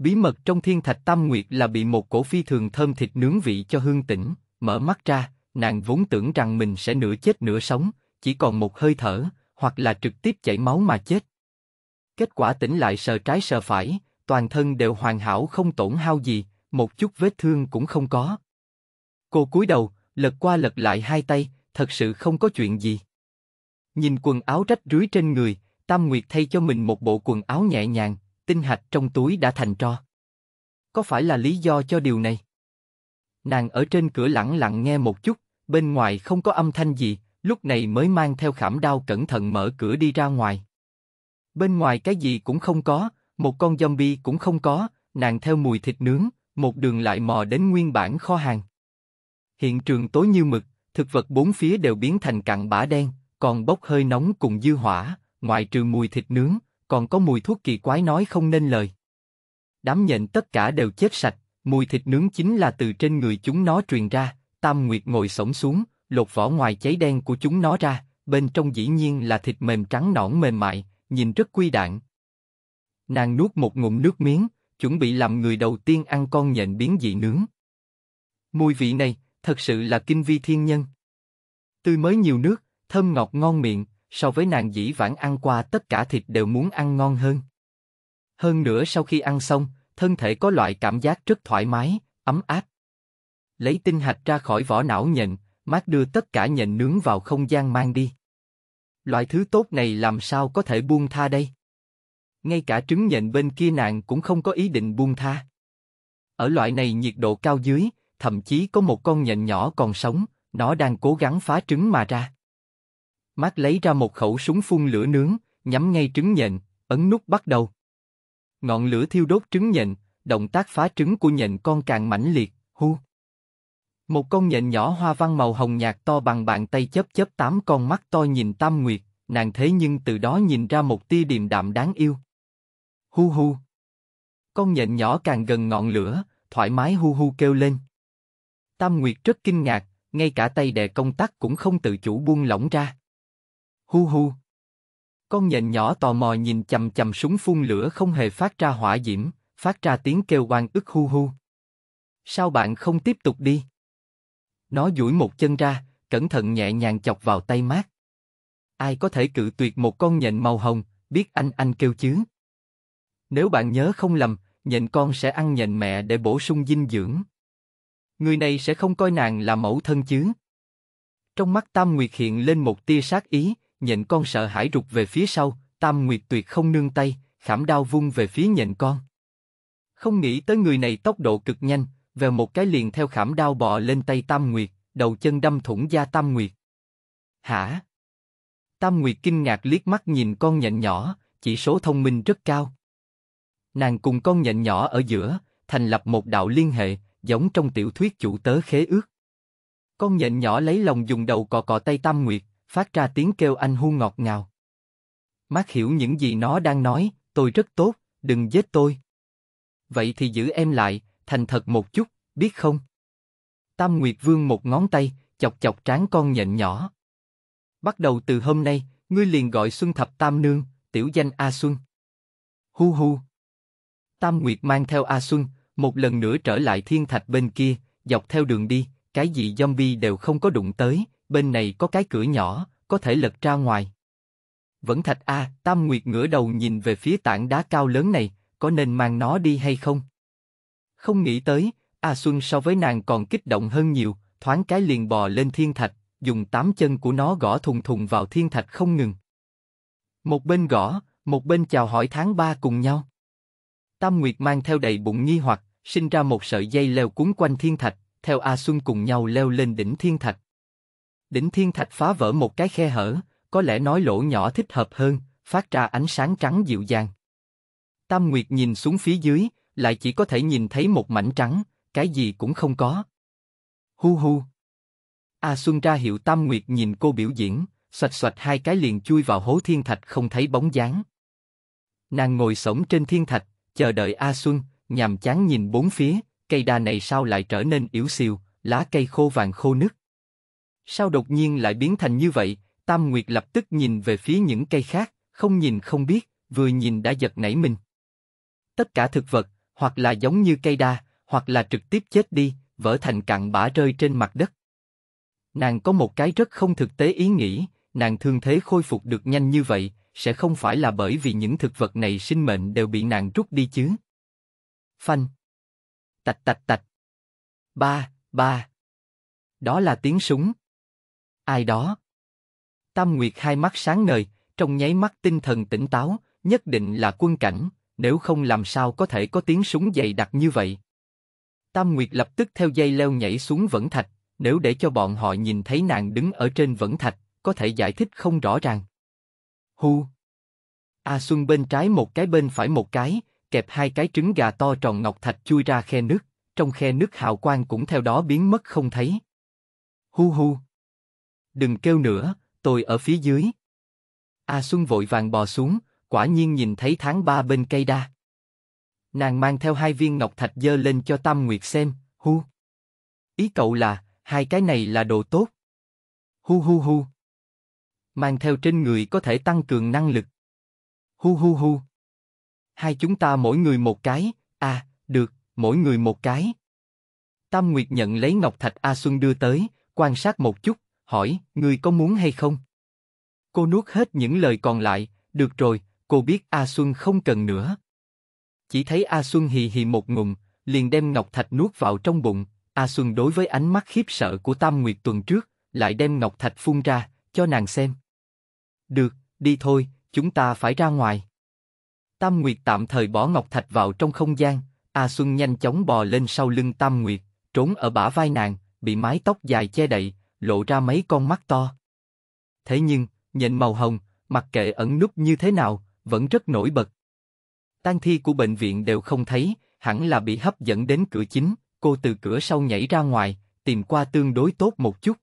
Bí mật trong thiên thạch tam nguyệt là bị một cổ phi thường thơm thịt nướng vị cho hương tỉnh, mở mắt ra, nàng vốn tưởng rằng mình sẽ nửa chết nửa sống, chỉ còn một hơi thở, hoặc là trực tiếp chảy máu mà chết. Kết quả tỉnh lại sờ trái sờ phải, toàn thân đều hoàn hảo không tổn hao gì, một chút vết thương cũng không có. Cô cúi đầu, lật qua lật lại hai tay, thật sự không có chuyện gì. Nhìn quần áo rách rưới trên người, Tam Nguyệt thay cho mình một bộ quần áo nhẹ nhàng, tinh hạch trong túi đã thành tro. Có phải là lý do cho điều này? Nàng ở trên cửa lặng lặng nghe một chút, bên ngoài không có âm thanh gì, lúc này mới mang theo khảm đao cẩn thận mở cửa đi ra ngoài. Bên ngoài cái gì cũng không có, một con zombie cũng không có, nàng theo mùi thịt nướng, một đường lại mò đến nguyên bản kho hàng. Hiện trường tối như mực, thực vật bốn phía đều biến thành cặn bã đen, còn bốc hơi nóng cùng dư hỏa, ngoại trừ mùi thịt nướng, còn có mùi thuốc kỳ quái nói không nên lời. Đám nhện tất cả đều chết sạch, mùi thịt nướng chính là từ trên người chúng nó truyền ra, Tam Nguyệt ngồi sổng xuống, lột vỏ ngoài cháy đen của chúng nó ra, bên trong dĩ nhiên là thịt mềm trắng nõn mềm mại, nhìn rất quy đạn. Nàng nuốt một ngụm nước miếng, chuẩn bị làm người đầu tiên ăn con nhện biến dị nướng. Mùi vị này, thật sự là kinh vi thiên nhân. Tươi mới nhiều nước, thơm ngọt ngon miệng, so với nàng dĩ vãng ăn qua tất cả thịt đều muốn ăn ngon hơn. Hơn nữa sau khi ăn xong, thân thể có loại cảm giác rất thoải mái, ấm áp. Lấy tinh hạch ra khỏi vỏ não nhện, mát đưa tất cả nhện nướng vào không gian mang đi. Loại thứ tốt này làm sao có thể buông tha đây? Ngay cả trứng nhện bên kia nàng cũng không có ý định buông tha. Ở loại này nhiệt độ cao dưới, thậm chí có một con nhện nhỏ còn sống, nó đang cố gắng phá trứng mà ra. Mark lấy ra một khẩu súng phun lửa nướng, nhắm ngay trứng nhện, ấn nút bắt đầu. Ngọn lửa thiêu đốt trứng nhện, động tác phá trứng của nhện con càng mãnh liệt, hu. Một con nhện nhỏ hoa văn màu hồng nhạt to bằng bàn tay chớp chớp tám con mắt to nhìn Tam Nguyệt, nàng thế nhưng từ đó nhìn ra một tia điềm đạm đáng yêu. Hu hu. Con nhện nhỏ càng gần ngọn lửa, thoải mái hu hu kêu lên. Tam Nguyệt rất kinh ngạc, ngay cả tay đè công tắc cũng không tự chủ buông lỏng ra. Hu hu. Con nhện nhỏ tò mò nhìn chầm chầm súng phun lửa không hề phát ra hỏa diễm, phát ra tiếng kêu oan ức hu hu. Sao bạn không tiếp tục đi? Nó duỗi một chân ra, cẩn thận nhẹ nhàng chọc vào tay mát. Ai có thể cự tuyệt một con nhện màu hồng, biết anh anh kêu chứ? Nếu bạn nhớ không lầm, nhện con sẽ ăn nhện mẹ để bổ sung dinh dưỡng. Người này sẽ không coi nàng là mẫu thân chứ? Trong mắt Tam Nguyệt hiện lên một tia sát ý, nhện con sợ hãi rụt về phía sau, Tam Nguyệt tuyệt không nương tay, khảm đao vung về phía nhện con. Không nghĩ tới người này tốc độ cực nhanh, về một cái liền theo khảm đao bò lên tay Tam Nguyệt, đầu chân đâm thủng da Tam Nguyệt. Hả? Tam Nguyệt kinh ngạc liếc mắt nhìn con nhện nhỏ, chỉ số thông minh rất cao. Nàng cùng con nhện nhỏ ở giữa, thành lập một đạo liên hệ, giống trong tiểu thuyết chủ tớ khế ước. Con nhện nhỏ lấy lòng dùng đầu cò cò tay Tam Nguyệt, phát ra tiếng kêu anh hu ngọt ngào. Mắt hiểu những gì nó đang nói, tôi rất tốt, đừng giết tôi. Vậy thì giữ em lại, thành thật một chút, biết không? Tam Nguyệt Vương một ngón tay, chọc chọc trán con nhện nhỏ. Bắt đầu từ hôm nay, ngươi liền gọi Xuân Thập Tam Nương, tiểu danh A Xuân. Hu hu. Tam Nguyệt mang theo A Xuân, một lần nữa trở lại thiên thạch bên kia, dọc theo đường đi, cái gì zombie đều không có đụng tới, bên này có cái cửa nhỏ, có thể lật ra ngoài. Vẫn thạch a, Tam Nguyệt ngửa đầu nhìn về phía tảng đá cao lớn này, có nên mang nó đi hay không? Không nghĩ tới, A Xuân so với nàng còn kích động hơn nhiều, thoáng cái liền bò lên thiên thạch, dùng tám chân của nó gõ thùng thùng vào thiên thạch không ngừng. Một bên gõ, một bên chào hỏi tháng ba cùng nhau. Tam Nguyệt mang theo đầy bụng nghi hoặc, sinh ra một sợi dây leo cuốn quanh thiên thạch, theo A Xuân cùng nhau leo lên đỉnh thiên thạch. Đỉnh thiên thạch phá vỡ một cái khe hở, có lẽ nói lỗ nhỏ thích hợp hơn, phát ra ánh sáng trắng dịu dàng. Tam Nguyệt nhìn xuống phía dưới, lại chỉ có thể nhìn thấy một mảnh trắng, cái gì cũng không có. Hu hu. A Xuân ra hiệu Tam Nguyệt nhìn cô biểu diễn, xoạch xoạch hai cái liền chui vào hố thiên thạch không thấy bóng dáng. Nàng ngồi sổng trên thiên thạch, chờ đợi A Xuân, nhàm chán nhìn bốn phía, cây đa này sao lại trở nên yếu xìu, lá cây khô vàng khô nứt. Sao đột nhiên lại biến thành như vậy? Tam Nguyệt lập tức nhìn về phía những cây khác, không nhìn không biết, vừa nhìn đã giật nảy mình. Tất cả thực vật, hoặc là giống như cây đa, hoặc là trực tiếp chết đi, vỡ thành cặn bã rơi trên mặt đất. Nàng có một cái rất không thực tế ý nghĩ, nàng thường thế khôi phục được nhanh như vậy, sẽ không phải là bởi vì những thực vật này sinh mệnh đều bị nàng rút đi chứ. Phanh. Tạch tạch tạch. Ba, ba. Đó là tiếng súng, Ai đó? Tam Nguyệt hai mắt sáng ngời, trong nháy mắt tinh thần tỉnh táo, nhất định là quân cảnh, nếu không làm sao có thể có tiếng súng dày đặc như vậy. Tam Nguyệt lập tức theo dây leo nhảy xuống vẫn thạch, nếu để cho bọn họ nhìn thấy nàng đứng ở trên vẫn thạch, có thể giải thích không rõ ràng. Hu. A Xuân bên trái một cái bên phải một cái, kẹp hai cái trứng gà to tròn ngọc thạch chui ra khe nước, trong khe nước hào quang cũng theo đó biến mất không thấy. Hu hu đừng kêu nữa, tôi ở phía dưới. A Xuân vội vàng bò xuống, quả nhiên nhìn thấy tháng ba bên cây đa. Nàng mang theo hai viên ngọc thạch dơ lên cho Tam Nguyệt xem, hu. Ý cậu là, hai cái này là đồ tốt. Hu hu hu. Mang theo trên người có thể tăng cường năng lực. Hu hu hu. Hai chúng ta mỗi người một cái, à, được, mỗi người một cái. Tam Nguyệt nhận lấy ngọc thạch A Xuân đưa tới, quan sát một chút, hỏi, người có muốn hay không? Cô nuốt hết những lời còn lại, được rồi, cô biết A Xuân không cần nữa. Chỉ thấy A Xuân hì hì một ngụm, liền đem ngọc thạch nuốt vào trong bụng. A Xuân đối với ánh mắt khiếp sợ của Tam Nguyệt tuần trước, lại đem ngọc thạch phun ra, cho nàng xem. Được, đi thôi, chúng ta phải ra ngoài. Tam Nguyệt tạm thời bỏ ngọc thạch vào trong không gian. A Xuân nhanh chóng bò lên sau lưng Tam Nguyệt, trốn ở bả vai nàng, bị mái tóc dài che đậy, lộ ra mấy con mắt to. Thế nhưng, nhện màu hồng, mặc kệ ẩn nút như thế nào, vẫn rất nổi bật. Tang thi của bệnh viện đều không thấy, hẳn là bị hấp dẫn đến cửa chính, cô từ cửa sau nhảy ra ngoài, tìm qua tương đối tốt một chút.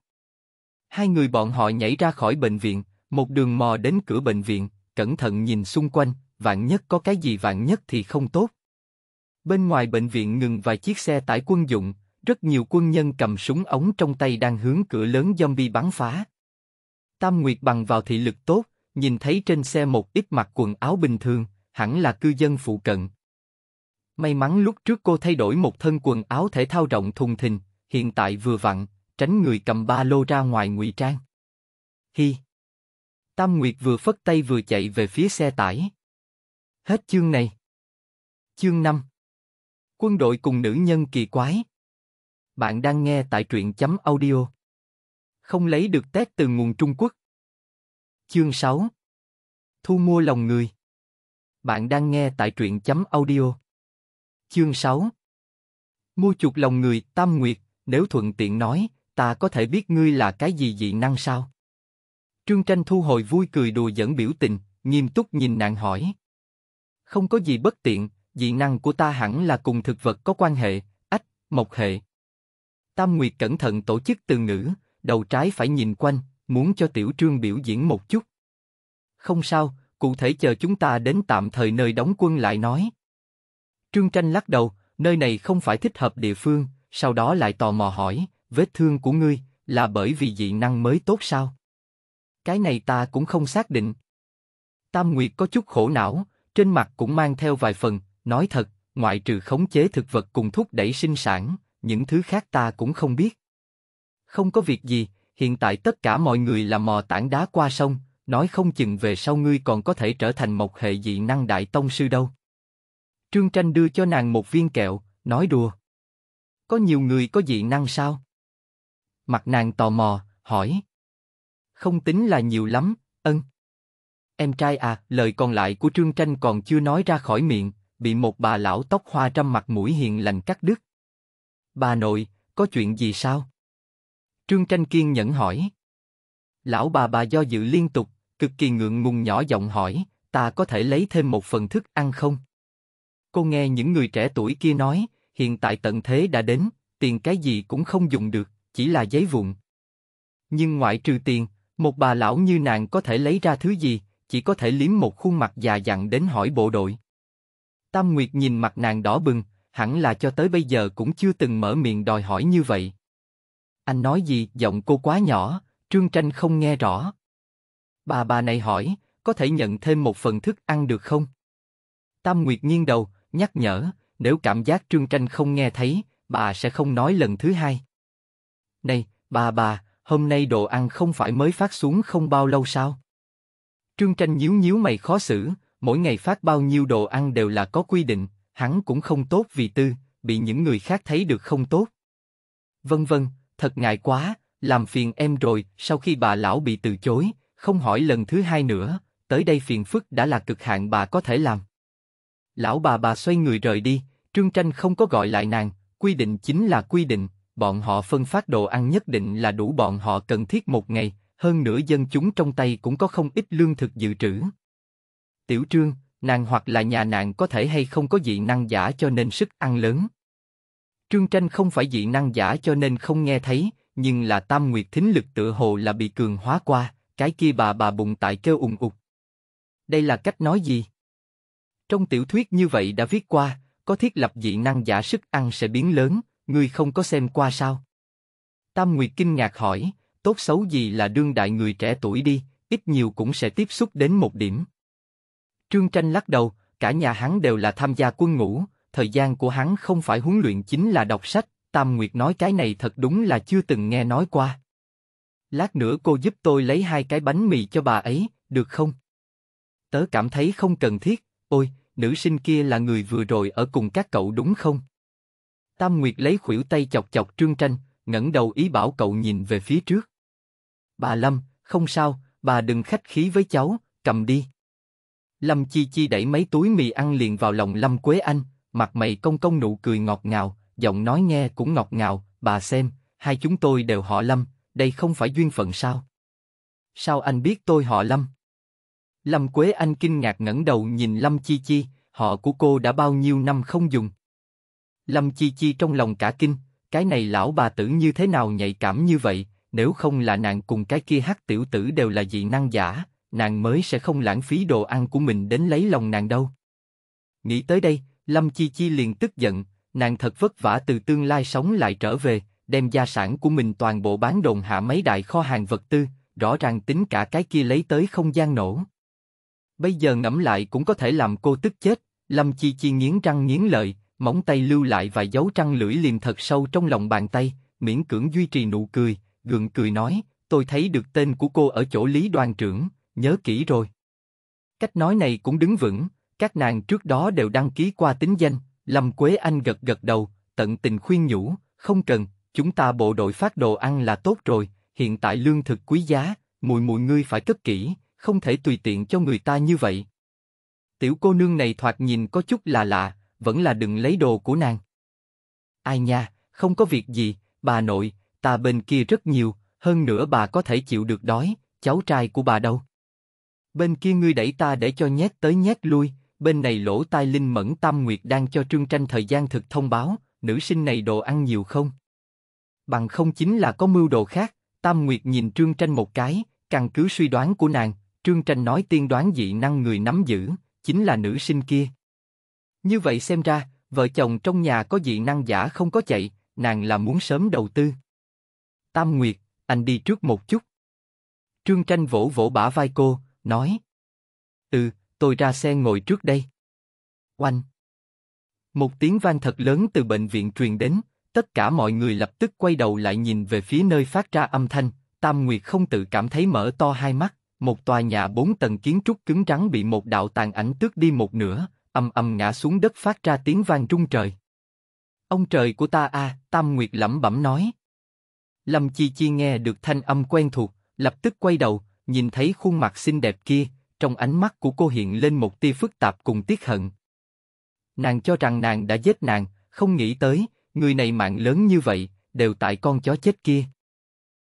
Hai người bọn họ nhảy ra khỏi bệnh viện, một đường mò đến cửa bệnh viện, cẩn thận nhìn xung quanh, vạn nhất có cái gì vạn nhất thì không tốt. Bên ngoài bệnh viện ngừng vài chiếc xe tải quân dụng, rất nhiều quân nhân cầm súng ống trong tay đang hướng cửa lớn zombie bắn phá. Tam Nguyệt bằng vào thị lực tốt, nhìn thấy trên xe một ít mặc quần áo bình thường, hẳn là cư dân phụ cận. May mắn lúc trước cô thay đổi một thân quần áo thể thao rộng thùng thình, hiện tại vừa vặn, tránh người cầm ba lô ra ngoài ngụy trang. Hi. Tam Nguyệt vừa phất tay vừa chạy về phía xe tải. Hết chương này. Chương 5 Quân đội cùng nữ nhân kỳ quái bạn đang nghe tại truyện chấm audio. Không lấy được test từ nguồn Trung Quốc. Chương 6 Thu mua lòng người Bạn đang nghe tại truyện chấm audio. Chương 6 Mua chuộc lòng người, Tam Nguyệt, nếu thuận tiện nói, ta có thể biết ngươi là cái gì dị năng sao? Trương Tranh thu hồi vui cười đùa dẫn biểu tình, nghiêm túc nhìn nàng hỏi. Không có gì bất tiện, dị năng của ta hẳn là cùng thực vật có quan hệ, ách, mộc hệ. Tam Nguyệt cẩn thận tổ chức từ ngữ, đầu trái phải nhìn quanh, muốn cho Tiểu Trương biểu diễn một chút. Không sao, cụ thể chờ chúng ta đến tạm thời nơi đóng quân lại nói. Trương Tranh lắc đầu, nơi này không phải thích hợp địa phương, sau đó lại tò mò hỏi, vết thương của ngươi là bởi vì dị năng mới tốt sao? Cái này ta cũng không xác định. Tam Nguyệt có chút khổ não, trên mặt cũng mang theo vài phần, nói thật, ngoại trừ khống chế thực vật cùng thúc đẩy sinh sản, những thứ khác ta cũng không biết. Không có việc gì, hiện tại tất cả mọi người là mò tảng đá qua sông, nói không chừng về sau ngươi còn có thể trở thành một hệ dị năng đại tông sư đâu. Trương Tranh đưa cho nàng một viên kẹo, nói đùa. Có nhiều người có dị năng sao? Mặt nàng tò mò, hỏi. Không tính là nhiều lắm, ân. Em trai à, lời còn lại của Trương Tranh còn chưa nói ra khỏi miệng, bị một bà lão tóc hoa trăm mặt mũi hiền lành cắt đứt. Bà nội, có chuyện gì sao? Trương Tranh kiên nhẫn hỏi. Lão bà bà do dự liên tục, cực kỳ ngượng ngùng nhỏ giọng hỏi, ta có thể lấy thêm một phần thức ăn không? Cô nghe những người trẻ tuổi kia nói, hiện tại tận thế đã đến, tiền cái gì cũng không dùng được, chỉ là giấy vụn. Nhưng ngoại trừ tiền, một bà lão như nàng có thể lấy ra thứ gì, chỉ có thể liếm một khuôn mặt già dặn đến hỏi bộ đội. Tam Nguyệt nhìn mặt nàng đỏ bừng, hẳn là cho tới bây giờ cũng chưa từng mở miệng đòi hỏi như vậy. Anh nói gì, giọng cô quá nhỏ, Trương Tranh không nghe rõ. Bà bà này hỏi, có thể nhận thêm một phần thức ăn được không? Tam Nguyệt nghiêng đầu, nhắc nhở, nếu cảm giác Trương Tranh không nghe thấy, bà sẽ không nói lần thứ hai. Này, bà bà, hôm nay đồ ăn không phải mới phát xuống không bao lâu sao? Trương Tranh nhíu nhíu mày khó xử, mỗi ngày phát bao nhiêu đồ ăn đều là có quy định, hắn cũng không tốt vì tư, bị những người khác thấy được không tốt. Vân vân, thật ngại quá, làm phiền em rồi. Sau khi bà lão bị từ chối, không hỏi lần thứ hai nữa, tới đây phiền phức đã là cực hạn bà có thể làm. Lão bà bà xoay người rời đi, Trương Tranh không có gọi lại nàng, quy định chính là quy định, bọn họ phân phát đồ ăn nhất định là đủ bọn họ cần thiết một ngày, hơn nữa dân chúng trong tay cũng có không ít lương thực dự trữ. Tiểu Trương, nàng hoặc là nhà nàng có thể hay không có dị năng giả cho nên sức ăn lớn. Trương Tranh không phải dị năng giả cho nên không nghe thấy, nhưng là tam nguyệt thính lực tựa hồ là bị cường hóa qua, cái kia bà bà bụng tại kêu ùng ục. Đây là cách nói gì? Trong tiểu thuyết như vậy đã viết qua, có thiết lập dị năng giả sức ăn sẽ biến lớn, người không có xem qua sao? Tam Nguyệt kinh ngạc hỏi, tốt xấu gì là đương đại người trẻ tuổi đi, ít nhiều cũng sẽ tiếp xúc đến một điểm. Trương Tranh lắc đầu, cả nhà hắn đều là tham gia quân ngũ, thời gian của hắn không phải huấn luyện chính là đọc sách, Tam Nguyệt nói cái này thật đúng là chưa từng nghe nói qua. Lát nữa cô giúp tôi lấy hai cái bánh mì cho bà ấy, được không? Tớ cảm thấy không cần thiết, ôi, nữ sinh kia là người vừa rồi ở cùng các cậu đúng không? Tam Nguyệt lấy khuỷu tay chọc chọc Trương Tranh, ngẩng đầu ý bảo cậu nhìn về phía trước. Bà Lâm, không sao, bà đừng khách khí với cháu, cầm đi. Lâm Chi Chi đẩy mấy túi mì ăn liền vào lòng Lâm Quế Anh, mặt mày công công nụ cười ngọt ngào, giọng nói nghe cũng ngọt ngào, bà xem, hai chúng tôi đều họ Lâm, đây không phải duyên phận sao? Sao anh biết tôi họ Lâm? Lâm Quế Anh kinh ngạc ngẩng đầu nhìn Lâm Chi Chi, họ của cô đã bao nhiêu năm không dùng. Lâm Chi Chi trong lòng cả kinh, cái này lão bà tử như thế nào nhạy cảm như vậy, nếu không là nàng cùng cái kia hát tiểu tử đều là dị năng giả, nàng mới sẽ không lãng phí đồ ăn của mình đến lấy lòng nàng đâu. Nghĩ tới đây, Lâm Chi Chi liền tức giận, nàng thật vất vả từ tương lai sống lại trở về, đem gia sản của mình toàn bộ bán đồn hạ mấy đại kho hàng vật tư, rõ ràng tính cả cái kia lấy tới không gian nổ. Bây giờ ngẫm lại cũng có thể làm cô tức chết, Lâm Chi Chi nghiến răng nghiến lợi, móng tay lưu lại và dấu răng lưỡi liềm thật sâu trong lòng bàn tay, miễn cưỡng duy trì nụ cười, gượng cười nói, tôi thấy được tên của cô ở chỗ Lý đoàn trưởng, nhớ kỹ rồi. Cách nói này cũng đứng vững, các nàng trước đó đều đăng ký qua tính danh, Lâm Quế Anh gật gật đầu, tận tình khuyên nhủ, không cần, chúng ta bộ đội phát đồ ăn là tốt rồi, hiện tại lương thực quý giá, mùi mùi ngươi phải cất kỹ, không thể tùy tiện cho người ta như vậy. Tiểu cô nương này thoạt nhìn có chút là lạ, vẫn là đừng lấy đồ của nàng. Ai nha, không có việc gì, bà nội, ta bên kia rất nhiều, hơn nữa bà có thể chịu được đói, cháu trai của bà đâu? bên kia ngươi đẩy ta để cho nhét tới nhét lui, bên này lỗ tai linh mẫn tam nguyệt đang cho trương tranh thời gian thực thông báo, nữ sinh này đồ ăn nhiều không? Bằng không chính là có mưu đồ khác, tam nguyệt nhìn trương tranh một cái, căn cứ suy đoán của nàng, trương tranh nói tiên đoán dị năng người nắm giữ, chính là nữ sinh kia. Như vậy xem ra, vợ chồng trong nhà có dị năng giả không có chạy, nàng là muốn sớm đầu tư. Tam Nguyệt, anh đi trước một chút. Trương Tranh vỗ vỗ bả vai cô, nói. Ừ, tôi ra xe ngồi trước đây. Oanh. Một tiếng vang thật lớn từ bệnh viện truyền đến, tất cả mọi người lập tức quay đầu lại nhìn về phía nơi phát ra âm thanh, Tam Nguyệt không tự cảm thấy mở to hai mắt, một tòa nhà bốn tầng kiến trúc cứng rắn bị một đạo tàn ảnh tước đi một nửa, âm âm ngã xuống đất phát ra tiếng vang rung trời. Ông trời của ta a, Tam Nguyệt lẩm bẩm nói. Lâm Chi Chi nghe được thanh âm quen thuộc, lập tức quay đầu, nhìn thấy khuôn mặt xinh đẹp kia, trong ánh mắt của cô hiện lên một tia phức tạp cùng tiếc hận. Nàng cho rằng nàng đã giết nàng, không nghĩ tới, người này mạng lớn như vậy, đều tại con chó chết kia.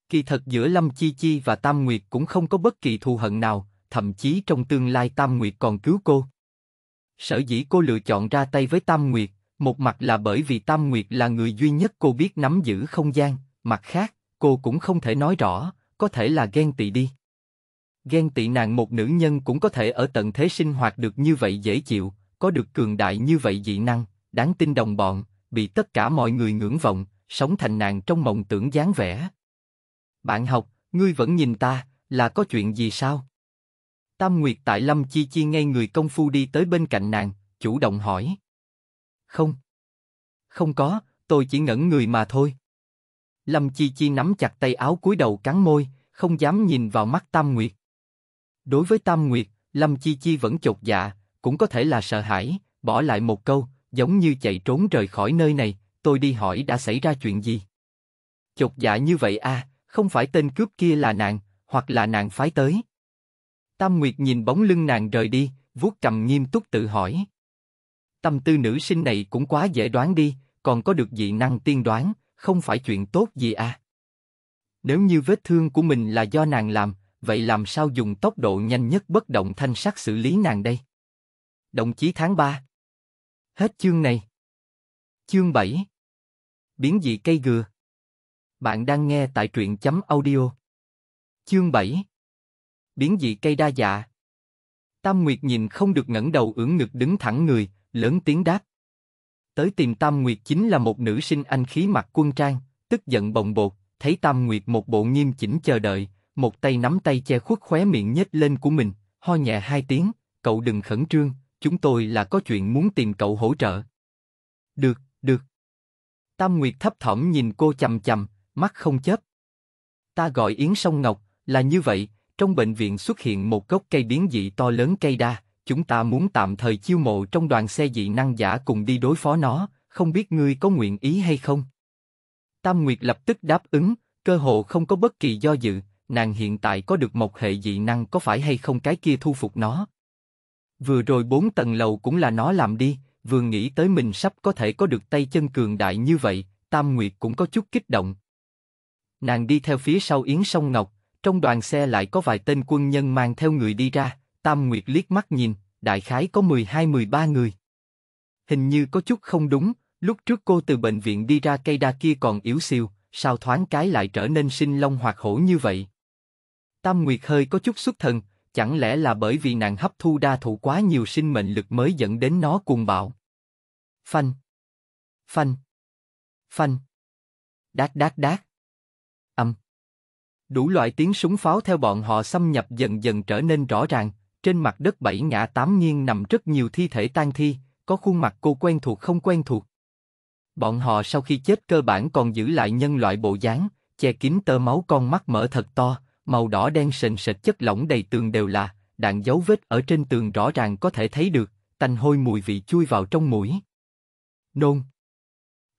Kỳ thật giữa Lâm Chi Chi và Tam Nguyệt cũng không có bất kỳ thù hận nào, thậm chí trong tương lai Tam Nguyệt còn cứu cô. Sở dĩ cô lựa chọn ra tay với Tam Nguyệt, một mặt là bởi vì Tam Nguyệt là người duy nhất cô biết nắm giữ không gian, mặt khác, cô cũng không thể nói rõ, có thể là ghen tị đi ghen tị nàng một nữ nhân cũng có thể ở tận thế sinh hoạt được như vậy dễ chịu, có được cường đại như vậy dị năng, đáng tin đồng bọn, bị tất cả mọi người ngưỡng vọng, sống thành nàng trong mộng tưởng dáng vẻ. Bạn học, ngươi vẫn nhìn ta, là có chuyện gì sao? Tam Nguyệt tại Lâm Chi Chi ngay người công phu đi tới bên cạnh nàng, chủ động hỏi. Không. Không có, tôi chỉ ngẩn người mà thôi. Lâm Chi Chi nắm chặt tay áo cúi đầu cắn môi, không dám nhìn vào mắt Tam Nguyệt. Đối với Tam Nguyệt, Lâm Chi Chi vẫn chột dạ, cũng có thể là sợ hãi, bỏ lại một câu, giống như chạy trốn rời khỏi nơi này, tôi đi hỏi đã xảy ra chuyện gì. Chột dạ như vậy à, không phải tên cướp kia là nàng, hoặc là nàng phái tới. Tam Nguyệt nhìn bóng lưng nàng rời đi, vuốt cầm nghiêm túc tự hỏi. Tâm tư nữ sinh này cũng quá dễ đoán đi, còn có được dị năng tiên đoán, không phải chuyện tốt gì à. Nếu như vết thương của mình là do nàng làm, vậy làm sao dùng tốc độ nhanh nhất bất động thanh sắc xử lý nàng đây? Đồng chí tháng 3 Hết chương này Chương 7 Biến dị cây gừa Bạn đang nghe tại truyện chấm audio Chương 7 Biến dị cây đa dạ Tam Nguyệt nhìn không được ngẩng đầu ưỡn ngực đứng thẳng người, lớn tiếng đáp. Tới tìm Tam Nguyệt chính là một nữ sinh anh khí mặc quân trang, tức giận bồng bột, thấy Tam Nguyệt một bộ nghiêm chỉnh chờ đợi, một tay nắm tay che khuất khóe miệng nhếch lên của mình, ho nhẹ hai tiếng, cậu đừng khẩn trương, chúng tôi là có chuyện muốn tìm cậu hỗ trợ. Được, được. Tam Nguyệt thấp thỏm nhìn cô chầm chầm, mắt không chớp. Ta gọi Yến Sông Ngọc, là như vậy, trong bệnh viện xuất hiện một gốc cây biến dị to lớn cây đa, chúng ta muốn tạm thời chiêu mộ trong đoàn xe dị năng giả cùng đi đối phó nó, không biết ngươi có nguyện ý hay không? Tam Nguyệt lập tức đáp ứng, cơ hồ không có bất kỳ do dự, nàng hiện tại có được một hệ dị năng có phải hay không cái kia thu phục nó. Vừa rồi bốn tầng lầu cũng là nó làm đi, vừa nghĩ tới mình sắp có thể có được tay chân cường đại như vậy, Tam Nguyệt cũng có chút kích động. Nàng đi theo phía sau Yến Sông Ngọc, trong đoàn xe lại có vài tên quân nhân mang theo người đi ra, Tam Nguyệt liếc mắt nhìn, đại khái có 12-13 người. Hình như có chút không đúng, lúc trước cô từ bệnh viện đi ra cây đa kia còn yếu siêu sao thoáng cái lại trở nên sinh long hoạt hổ như vậy. Tam Nguyệt hơi có chút xuất thần, chẳng lẽ là bởi vì nàng hấp thu đa thụ quá nhiều sinh mệnh lực mới dẫn đến nó cuồng bạo. Phanh. Phanh. Phanh. Đát đát đát. Âm. Đủ loại tiếng súng pháo theo bọn họ xâm nhập dần dần trở nên rõ ràng, trên mặt đất bảy ngã tám nghiêng nằm rất nhiều thi thể tan thi, có khuôn mặt cô quen thuộc không quen thuộc. Bọn họ sau khi chết cơ bản còn giữ lại nhân loại bộ dáng, che kín tơ máu con mắt mở thật to, màu đỏ đen sền sệt chất lỏng đầy tường đều là, đạn dấu vết ở trên tường rõ ràng có thể thấy được, tanh hôi mùi vị chui vào trong mũi. Nôn.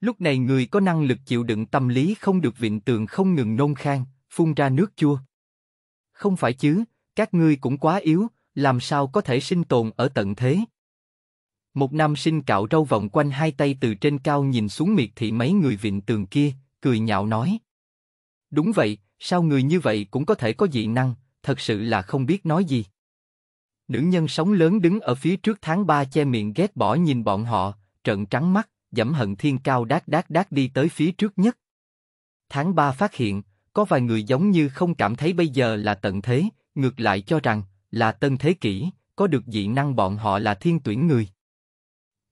Lúc này người có năng lực chịu đựng tâm lý không được vịn tường không ngừng nôn khang, phun ra nước chua. Không phải chứ, các ngươi cũng quá yếu, làm sao có thể sinh tồn ở tận thế? Một nam sinh cạo râu vòng quanh hai tay từ trên cao nhìn xuống miệt thị mấy người vịn tường kia, cười nhạo nói. Đúng vậy, Sao người như vậy cũng có thể có dị năng, thật sự là không biết nói gì. Nữ nhân sống lớn đứng ở phía trước tháng ba che miệng ghét bỏ nhìn bọn họ, trợn trắng mắt, dẫm hận thiên cao đát đát đát đi tới phía trước nhất. Tháng ba phát hiện, có vài người giống như không cảm thấy bây giờ là tận thế, ngược lại cho rằng, là tân thế kỷ, có được dị năng bọn họ là thiên tuyển người.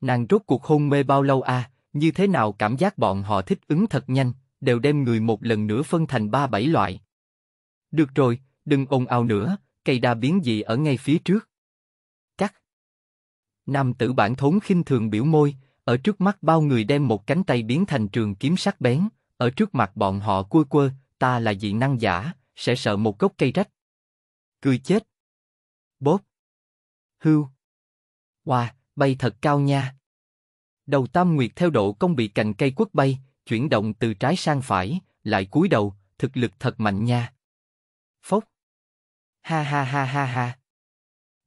Nàng rốt cuộc hôn mê bao lâu à, như thế nào cảm giác bọn họ thích ứng thật nhanh, đều đem người một lần nữa phân thành ba bảy loại. Được rồi, đừng ồn ào nữa, cây đa biến dị ở ngay phía trước. Cắt. Nam tử bản thốn khinh thường biểu môi, ở trước mắt bao người đem một cánh tay biến thành trường kiếm sắc bén, ở trước mặt bọn họ cua quơ, ta là dị năng giả, sẽ sợ một gốc cây rách. Cười chết. Bóp. Hưu. Hoa wow, bay thật cao nha. Đầu tam nguyệt theo độ công bị cành cây quất bay, chuyển động từ trái sang phải, lại cúi đầu, thực lực thật mạnh nha. Phốc. Ha ha ha ha ha.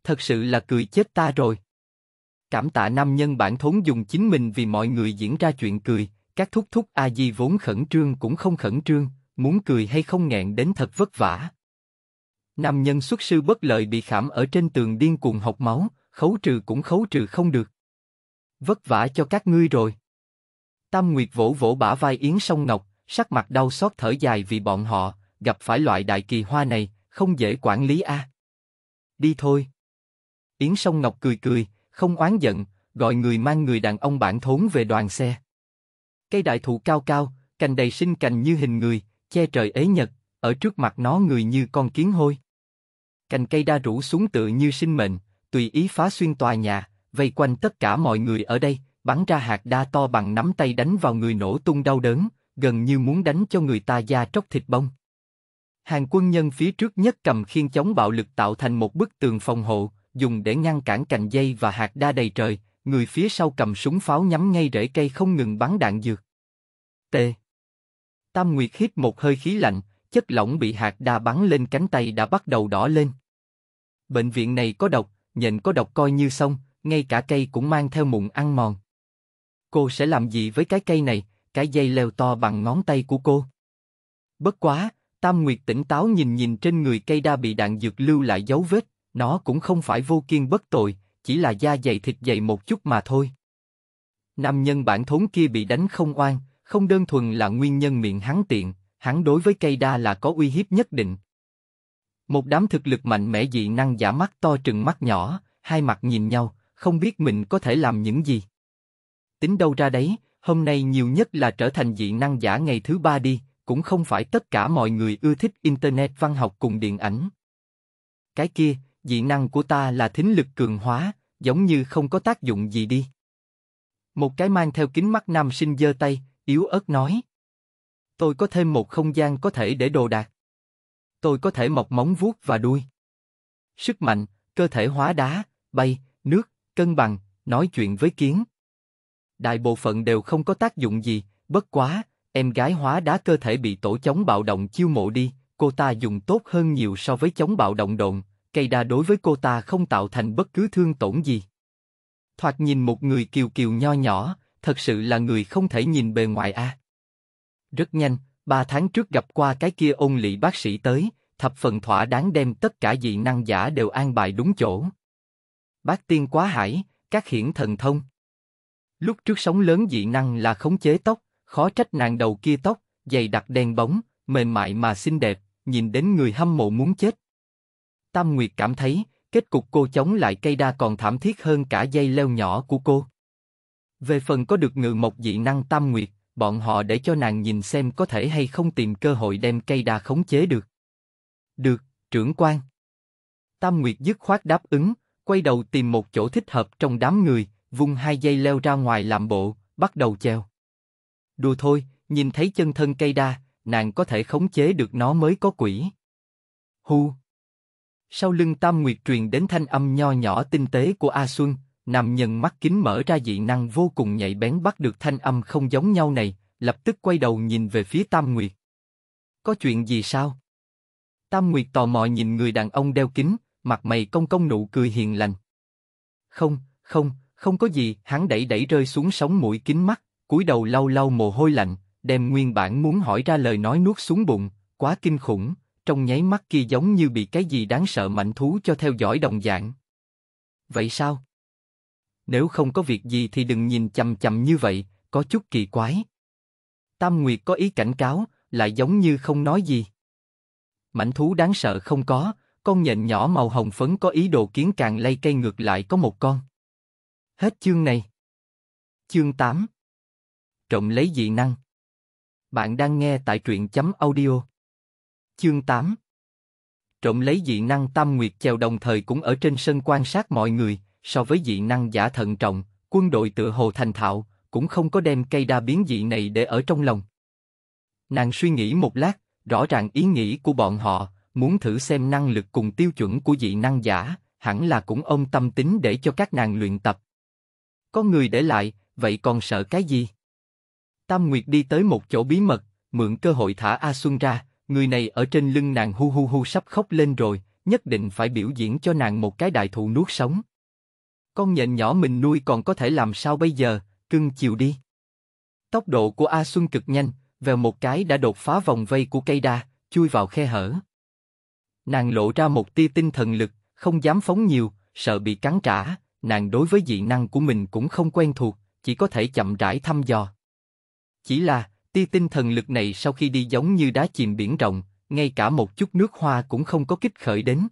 Thật sự là cười chết ta rồi. Cảm tạ nam nhân bản thốn dùng chính mình vì mọi người diễn ra chuyện cười, các thúc thúc a di vốn khẩn trương cũng không khẩn trương, muốn cười hay không nghẹn đến thật vất vả. Nam nhân xuất sư bất lợi bị khảm ở trên tường điên cuồng học máu, khấu trừ cũng khấu trừ không được. Vất vả cho các ngươi rồi. Tam Nguyệt vỗ vỗ bả vai Yến Sông Ngọc, sắc mặt đau xót thở dài vì bọn họ, gặp phải loại đại kỳ hoa này, không dễ quản lý a. À. Đi thôi. Yến Sông Ngọc cười cười, không oán giận, gọi người mang người đàn ông bản thốn về đoàn xe. Cây đại thụ cao cao, cành đầy sinh cành như hình người, che trời ế nhật, ở trước mặt nó người như con kiến hôi. Cành cây đa rủ xuống tựa như sinh mệnh, tùy ý phá xuyên tòa nhà, vây quanh tất cả mọi người ở đây, bắn ra hạt đa to bằng nắm tay đánh vào người nổ tung đau đớn, gần như muốn đánh cho người ta da tróc thịt bông. Hàng quân nhân phía trước nhất cầm khiên chống bạo lực tạo thành một bức tường phòng hộ, dùng để ngăn cản cành dây và hạt đa đầy trời, người phía sau cầm súng pháo nhắm ngay rễ cây không ngừng bắn đạn dược. T. Tam Nguyệt hít một hơi khí lạnh, chất lỏng bị hạt đa bắn lên cánh tay đã bắt đầu đỏ lên. Bệnh viện này có độc, nhện có độc coi như xong, ngay cả cây cũng mang theo mụn ăn mòn. Cô sẽ làm gì với cái cây này, cái dây leo to bằng ngón tay của cô? Bất quá, Tam Nguyệt tỉnh táo nhìn nhìn trên người cây đa bị đạn dược lưu lại dấu vết, nó cũng không phải vô kiên bất tội, chỉ là da dày thịt dày một chút mà thôi. Nam nhân bản thốn kia bị đánh không oan, không đơn thuần là nguyên nhân miệng hắn tiện, hắn đối với cây đa là có uy hiếp nhất định. Một đám thực lực mạnh mẽ dị năng giả mắt to trừng mắt nhỏ, hai mặt nhìn nhau, không biết mình có thể làm những gì tính đâu ra đấy, hôm nay nhiều nhất là trở thành dị năng giả ngày thứ ba đi, cũng không phải tất cả mọi người ưa thích Internet văn học cùng điện ảnh. Cái kia, dị năng của ta là thính lực cường hóa, giống như không có tác dụng gì đi. Một cái mang theo kính mắt nam sinh giơ tay, yếu ớt nói. Tôi có thêm một không gian có thể để đồ đạc. Tôi có thể mọc móng vuốt và đuôi. Sức mạnh, cơ thể hóa đá, bay, nước, cân bằng, nói chuyện với kiến đại bộ phận đều không có tác dụng gì, bất quá, em gái hóa đá cơ thể bị tổ chống bạo động chiêu mộ đi, cô ta dùng tốt hơn nhiều so với chống bạo động đồn, cây đa đối với cô ta không tạo thành bất cứ thương tổn gì. Thoạt nhìn một người kiều kiều nho nhỏ, thật sự là người không thể nhìn bề ngoài a. Rất nhanh, ba tháng trước gặp qua cái kia ôn lị bác sĩ tới, thập phần thỏa đáng đem tất cả dị năng giả đều an bài đúng chỗ. Bác tiên quá hải, các hiển thần thông. Lúc trước sóng lớn dị năng là khống chế tóc, khó trách nàng đầu kia tóc, dày đặc đen bóng, mềm mại mà xinh đẹp, nhìn đến người hâm mộ muốn chết. Tam Nguyệt cảm thấy, kết cục cô chống lại cây đa còn thảm thiết hơn cả dây leo nhỏ của cô. Về phần có được ngự mộc dị năng Tam Nguyệt, bọn họ để cho nàng nhìn xem có thể hay không tìm cơ hội đem cây đa khống chế được. Được, trưởng quan. Tam Nguyệt dứt khoát đáp ứng, quay đầu tìm một chỗ thích hợp trong đám người, vung hai dây leo ra ngoài làm bộ, bắt đầu treo. Đùa thôi, nhìn thấy chân thân cây đa, nàng có thể khống chế được nó mới có quỷ. Hu. Sau lưng Tam Nguyệt truyền đến thanh âm nho nhỏ tinh tế của A Xuân, nằm nhân mắt kính mở ra dị năng vô cùng nhạy bén bắt được thanh âm không giống nhau này, lập tức quay đầu nhìn về phía Tam Nguyệt. Có chuyện gì sao? Tam Nguyệt tò mò nhìn người đàn ông đeo kính, mặt mày công công nụ cười hiền lành. Không, không, không có gì, hắn đẩy đẩy rơi xuống sóng mũi kính mắt, cúi đầu lau lau mồ hôi lạnh, đem nguyên bản muốn hỏi ra lời nói nuốt xuống bụng, quá kinh khủng, trong nháy mắt kia giống như bị cái gì đáng sợ mạnh thú cho theo dõi đồng dạng. Vậy sao? Nếu không có việc gì thì đừng nhìn chầm chầm như vậy, có chút kỳ quái. Tam Nguyệt có ý cảnh cáo, lại giống như không nói gì. Mảnh thú đáng sợ không có, con nhện nhỏ màu hồng phấn có ý đồ kiến càng lay cây ngược lại có một con. Hết chương này. Chương 8 trộm lấy dị năng Bạn đang nghe tại truyện chấm audio Chương 8 trộm lấy dị năng tam nguyệt chèo đồng thời cũng ở trên sân quan sát mọi người, so với dị năng giả thận trọng, quân đội tự hồ thành thạo, cũng không có đem cây đa biến dị này để ở trong lòng. Nàng suy nghĩ một lát, rõ ràng ý nghĩ của bọn họ, muốn thử xem năng lực cùng tiêu chuẩn của dị năng giả, hẳn là cũng ôm tâm tính để cho các nàng luyện tập có người để lại, vậy còn sợ cái gì? Tam Nguyệt đi tới một chỗ bí mật, mượn cơ hội thả A Xuân ra, người này ở trên lưng nàng hu hu hu sắp khóc lên rồi, nhất định phải biểu diễn cho nàng một cái đại thụ nuốt sống. Con nhện nhỏ mình nuôi còn có thể làm sao bây giờ, cưng chiều đi. Tốc độ của A Xuân cực nhanh, vèo một cái đã đột phá vòng vây của cây đa, chui vào khe hở. Nàng lộ ra một tia tinh thần lực, không dám phóng nhiều, sợ bị cắn trả, nàng đối với dị năng của mình cũng không quen thuộc, chỉ có thể chậm rãi thăm dò. Chỉ là, tia tinh thần lực này sau khi đi giống như đá chìm biển rộng, ngay cả một chút nước hoa cũng không có kích khởi đến.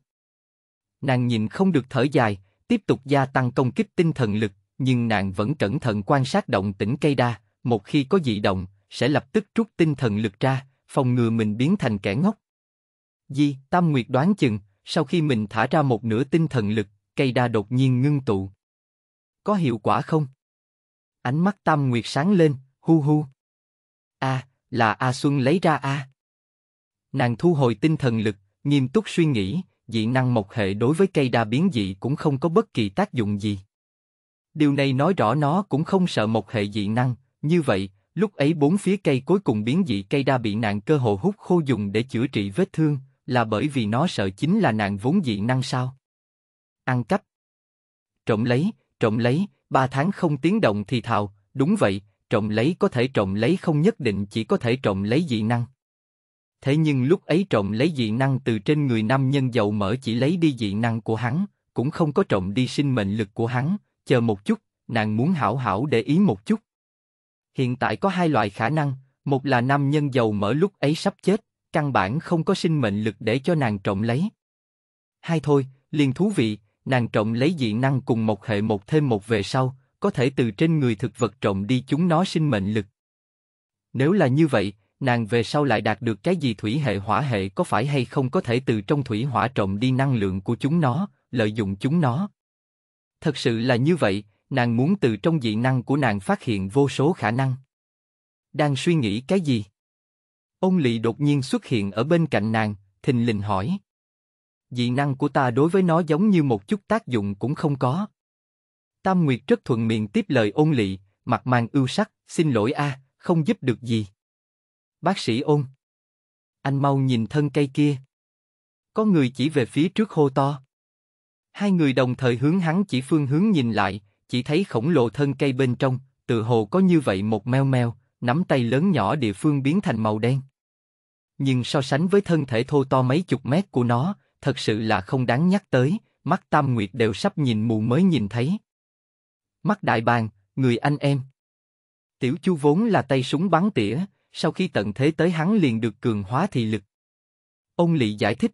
Nàng nhìn không được thở dài, tiếp tục gia tăng công kích tinh thần lực, nhưng nàng vẫn cẩn thận quan sát động tĩnh cây đa, một khi có dị động, sẽ lập tức rút tinh thần lực ra, phòng ngừa mình biến thành kẻ ngốc. Di, Tam Nguyệt đoán chừng, sau khi mình thả ra một nửa tinh thần lực, cây đa đột nhiên ngưng tụ. Có hiệu quả không? Ánh mắt Tam Nguyệt sáng lên, hu hu. A, là A Xuân lấy ra A. Nàng thu hồi tinh thần lực, nghiêm túc suy nghĩ, dị năng mộc hệ đối với cây đa biến dị cũng không có bất kỳ tác dụng gì. Điều này nói rõ nó cũng không sợ mộc hệ dị năng, như vậy, lúc ấy bốn phía cây cuối cùng biến dị cây đa bị nạn cơ hồ hút khô dùng để chữa trị vết thương, là bởi vì nó sợ chính là nạn vốn dị năng sao? ăn cắp. Trộm lấy, trộm lấy, ba tháng không tiếng động thì thào, đúng vậy, trộm lấy có thể trộm lấy không nhất định chỉ có thể trộm lấy dị năng. Thế nhưng lúc ấy trộm lấy dị năng từ trên người nam nhân giàu mở chỉ lấy đi dị năng của hắn, cũng không có trộm đi sinh mệnh lực của hắn, chờ một chút, nàng muốn hảo hảo để ý một chút. Hiện tại có hai loại khả năng, một là nam nhân giàu mở lúc ấy sắp chết, căn bản không có sinh mệnh lực để cho nàng trộm lấy. Hai thôi, liền thú vị, nàng trộn lấy dị năng cùng một hệ một thêm một về sau, có thể từ trên người thực vật trộn đi chúng nó sinh mệnh lực. Nếu là như vậy, nàng về sau lại đạt được cái gì thủy hệ hỏa hệ có phải hay không có thể từ trong thủy hỏa trộn đi năng lượng của chúng nó, lợi dụng chúng nó. Thật sự là như vậy, nàng muốn từ trong dị năng của nàng phát hiện vô số khả năng. Đang suy nghĩ cái gì? Ông Lị đột nhiên xuất hiện ở bên cạnh nàng, thình lình hỏi dị năng của ta đối với nó giống như một chút tác dụng cũng không có. Tam Nguyệt rất thuận miệng tiếp lời ôn lị, mặt mang ưu sắc, xin lỗi a, à, không giúp được gì. Bác sĩ ôn. Anh mau nhìn thân cây kia. Có người chỉ về phía trước hô to. Hai người đồng thời hướng hắn chỉ phương hướng nhìn lại, chỉ thấy khổng lồ thân cây bên trong, tự hồ có như vậy một meo meo, nắm tay lớn nhỏ địa phương biến thành màu đen. Nhưng so sánh với thân thể thô to mấy chục mét của nó, thật sự là không đáng nhắc tới, mắt Tam Nguyệt đều sắp nhìn mù mới nhìn thấy. Mắt đại bàng, người anh em. Tiểu Chu vốn là tay súng bắn tỉa, sau khi tận thế tới hắn liền được cường hóa thị lực. Ông Lị giải thích.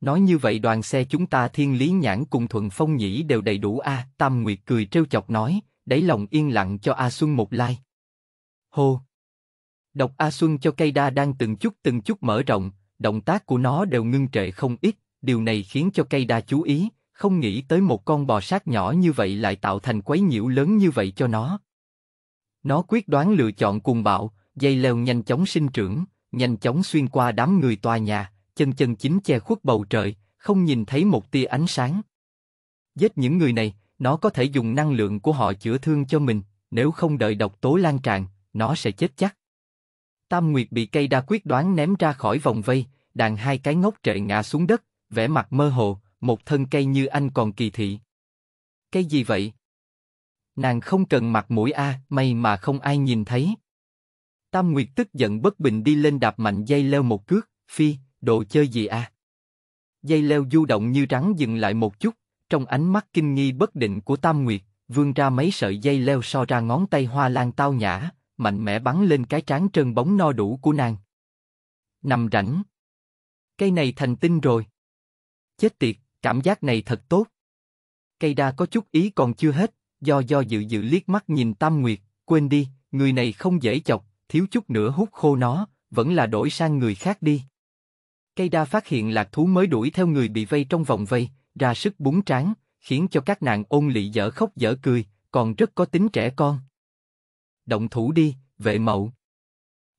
Nói như vậy đoàn xe chúng ta thiên lý nhãn cùng thuận phong nhĩ đều đầy đủ a Tam Nguyệt cười trêu chọc nói, đáy lòng yên lặng cho A Xuân một lai. Like. Hô! Độc A Xuân cho cây đa đang từng chút từng chút mở rộng, động tác của nó đều ngưng trệ không ít, điều này khiến cho cây đa chú ý, không nghĩ tới một con bò sát nhỏ như vậy lại tạo thành quấy nhiễu lớn như vậy cho nó. Nó quyết đoán lựa chọn cùng bạo, dây leo nhanh chóng sinh trưởng, nhanh chóng xuyên qua đám người tòa nhà, chân chân chính che khuất bầu trời, không nhìn thấy một tia ánh sáng. Giết những người này, nó có thể dùng năng lượng của họ chữa thương cho mình, nếu không đợi độc tố lan tràn, nó sẽ chết chắc. Tam Nguyệt bị cây đa quyết đoán ném ra khỏi vòng vây, đàn hai cái ngốc trệ ngã xuống đất, vẻ mặt mơ hồ, một thân cây như anh còn kỳ thị. Cây gì vậy? Nàng không cần mặt mũi a, à, may mà không ai nhìn thấy. Tam Nguyệt tức giận bất bình đi lên đạp mạnh dây leo một cước, phi, đồ chơi gì a? Dây leo du động như rắn dừng lại một chút, trong ánh mắt kinh nghi bất định của Tam Nguyệt, vươn ra mấy sợi dây leo so ra ngón tay hoa lan tao nhã, mạnh mẽ bắn lên cái trán trơn bóng no đủ của nàng. Nằm rảnh. Cây này thành tinh rồi. Chết tiệt, cảm giác này thật tốt. Cây đa có chút ý còn chưa hết, do do dự dự liếc mắt nhìn Tam Nguyệt, quên đi, người này không dễ chọc, thiếu chút nữa hút khô nó, vẫn là đổi sang người khác đi. Cây đa phát hiện lạc thú mới đuổi theo người bị vây trong vòng vây, ra sức búng tráng, khiến cho các nàng ôn lị dở khóc dở cười, còn rất có tính trẻ con động thủ đi, vệ mậu.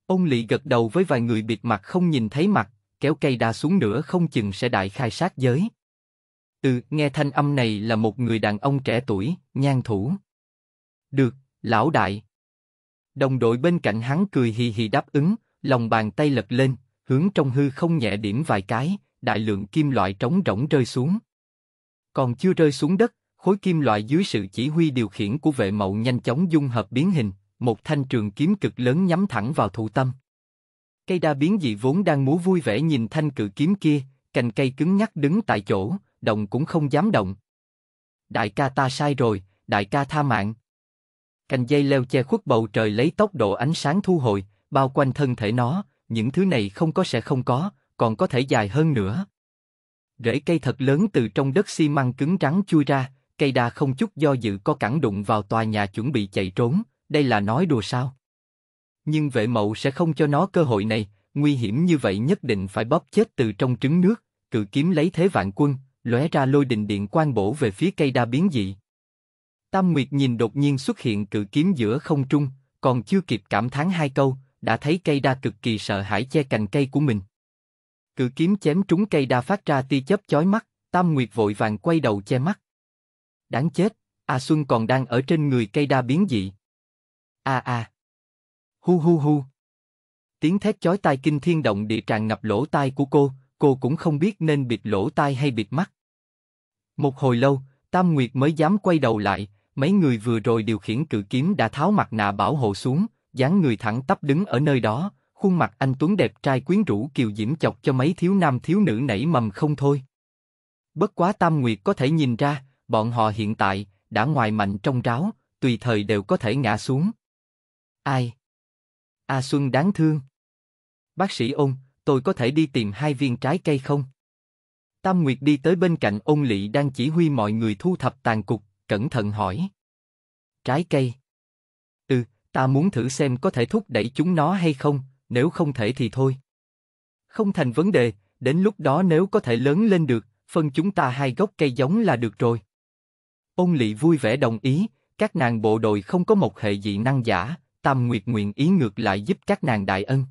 Ông lỵ gật đầu với vài người biệt mặt không nhìn thấy mặt, kéo cây đa xuống nữa không chừng sẽ đại khai sát giới. Ừ, nghe thanh âm này là một người đàn ông trẻ tuổi, nhan thủ. Được, lão đại. Đồng đội bên cạnh hắn cười hì hì đáp ứng, lòng bàn tay lật lên, hướng trong hư không nhẹ điểm vài cái, đại lượng kim loại trống rỗng rơi xuống. Còn chưa rơi xuống đất, khối kim loại dưới sự chỉ huy điều khiển của vệ mậu nhanh chóng dung hợp biến hình một thanh trường kiếm cực lớn nhắm thẳng vào thụ tâm. Cây đa biến dị vốn đang múa vui vẻ nhìn thanh cự kiếm kia, cành cây cứng nhắc đứng tại chỗ, động cũng không dám động. Đại ca ta sai rồi, đại ca tha mạng. Cành dây leo che khuất bầu trời lấy tốc độ ánh sáng thu hồi, bao quanh thân thể nó, những thứ này không có sẽ không có, còn có thể dài hơn nữa. Rễ cây thật lớn từ trong đất xi măng cứng trắng chui ra, cây đa không chút do dự có cản đụng vào tòa nhà chuẩn bị chạy trốn đây là nói đùa sao? Nhưng vệ mậu sẽ không cho nó cơ hội này, nguy hiểm như vậy nhất định phải bóp chết từ trong trứng nước, cự kiếm lấy thế vạn quân, lóe ra lôi đình điện quan bổ về phía cây đa biến dị. Tam Nguyệt nhìn đột nhiên xuất hiện cự kiếm giữa không trung, còn chưa kịp cảm thán hai câu, đã thấy cây đa cực kỳ sợ hãi che cành cây của mình. Cự kiếm chém trúng cây đa phát ra tia chớp chói mắt, Tam Nguyệt vội vàng quay đầu che mắt. Đáng chết, A Xuân còn đang ở trên người cây đa biến dị a à a. À. Hu hu hu. Tiếng thét chói tai kinh thiên động địa tràn ngập lỗ tai của cô, cô cũng không biết nên bịt lỗ tai hay bịt mắt. Một hồi lâu, Tam Nguyệt mới dám quay đầu lại, mấy người vừa rồi điều khiển cự kiếm đã tháo mặt nạ bảo hộ xuống, dáng người thẳng tắp đứng ở nơi đó, khuôn mặt anh Tuấn đẹp trai quyến rũ kiều diễm chọc cho mấy thiếu nam thiếu nữ nảy mầm không thôi. Bất quá Tam Nguyệt có thể nhìn ra, bọn họ hiện tại, đã ngoài mạnh trong ráo, tùy thời đều có thể ngã xuống. Ai? A à Xuân đáng thương. Bác sĩ ôn, tôi có thể đi tìm hai viên trái cây không? Tam Nguyệt đi tới bên cạnh ông Lị đang chỉ huy mọi người thu thập tàn cục, cẩn thận hỏi. Trái cây? Ừ, ta muốn thử xem có thể thúc đẩy chúng nó hay không, nếu không thể thì thôi. Không thành vấn đề, đến lúc đó nếu có thể lớn lên được, phân chúng ta hai gốc cây giống là được rồi. Ông Lị vui vẻ đồng ý, các nàng bộ đội không có một hệ dị năng giả, Tam Nguyệt nguyện ý ngược lại giúp các nàng đại ân.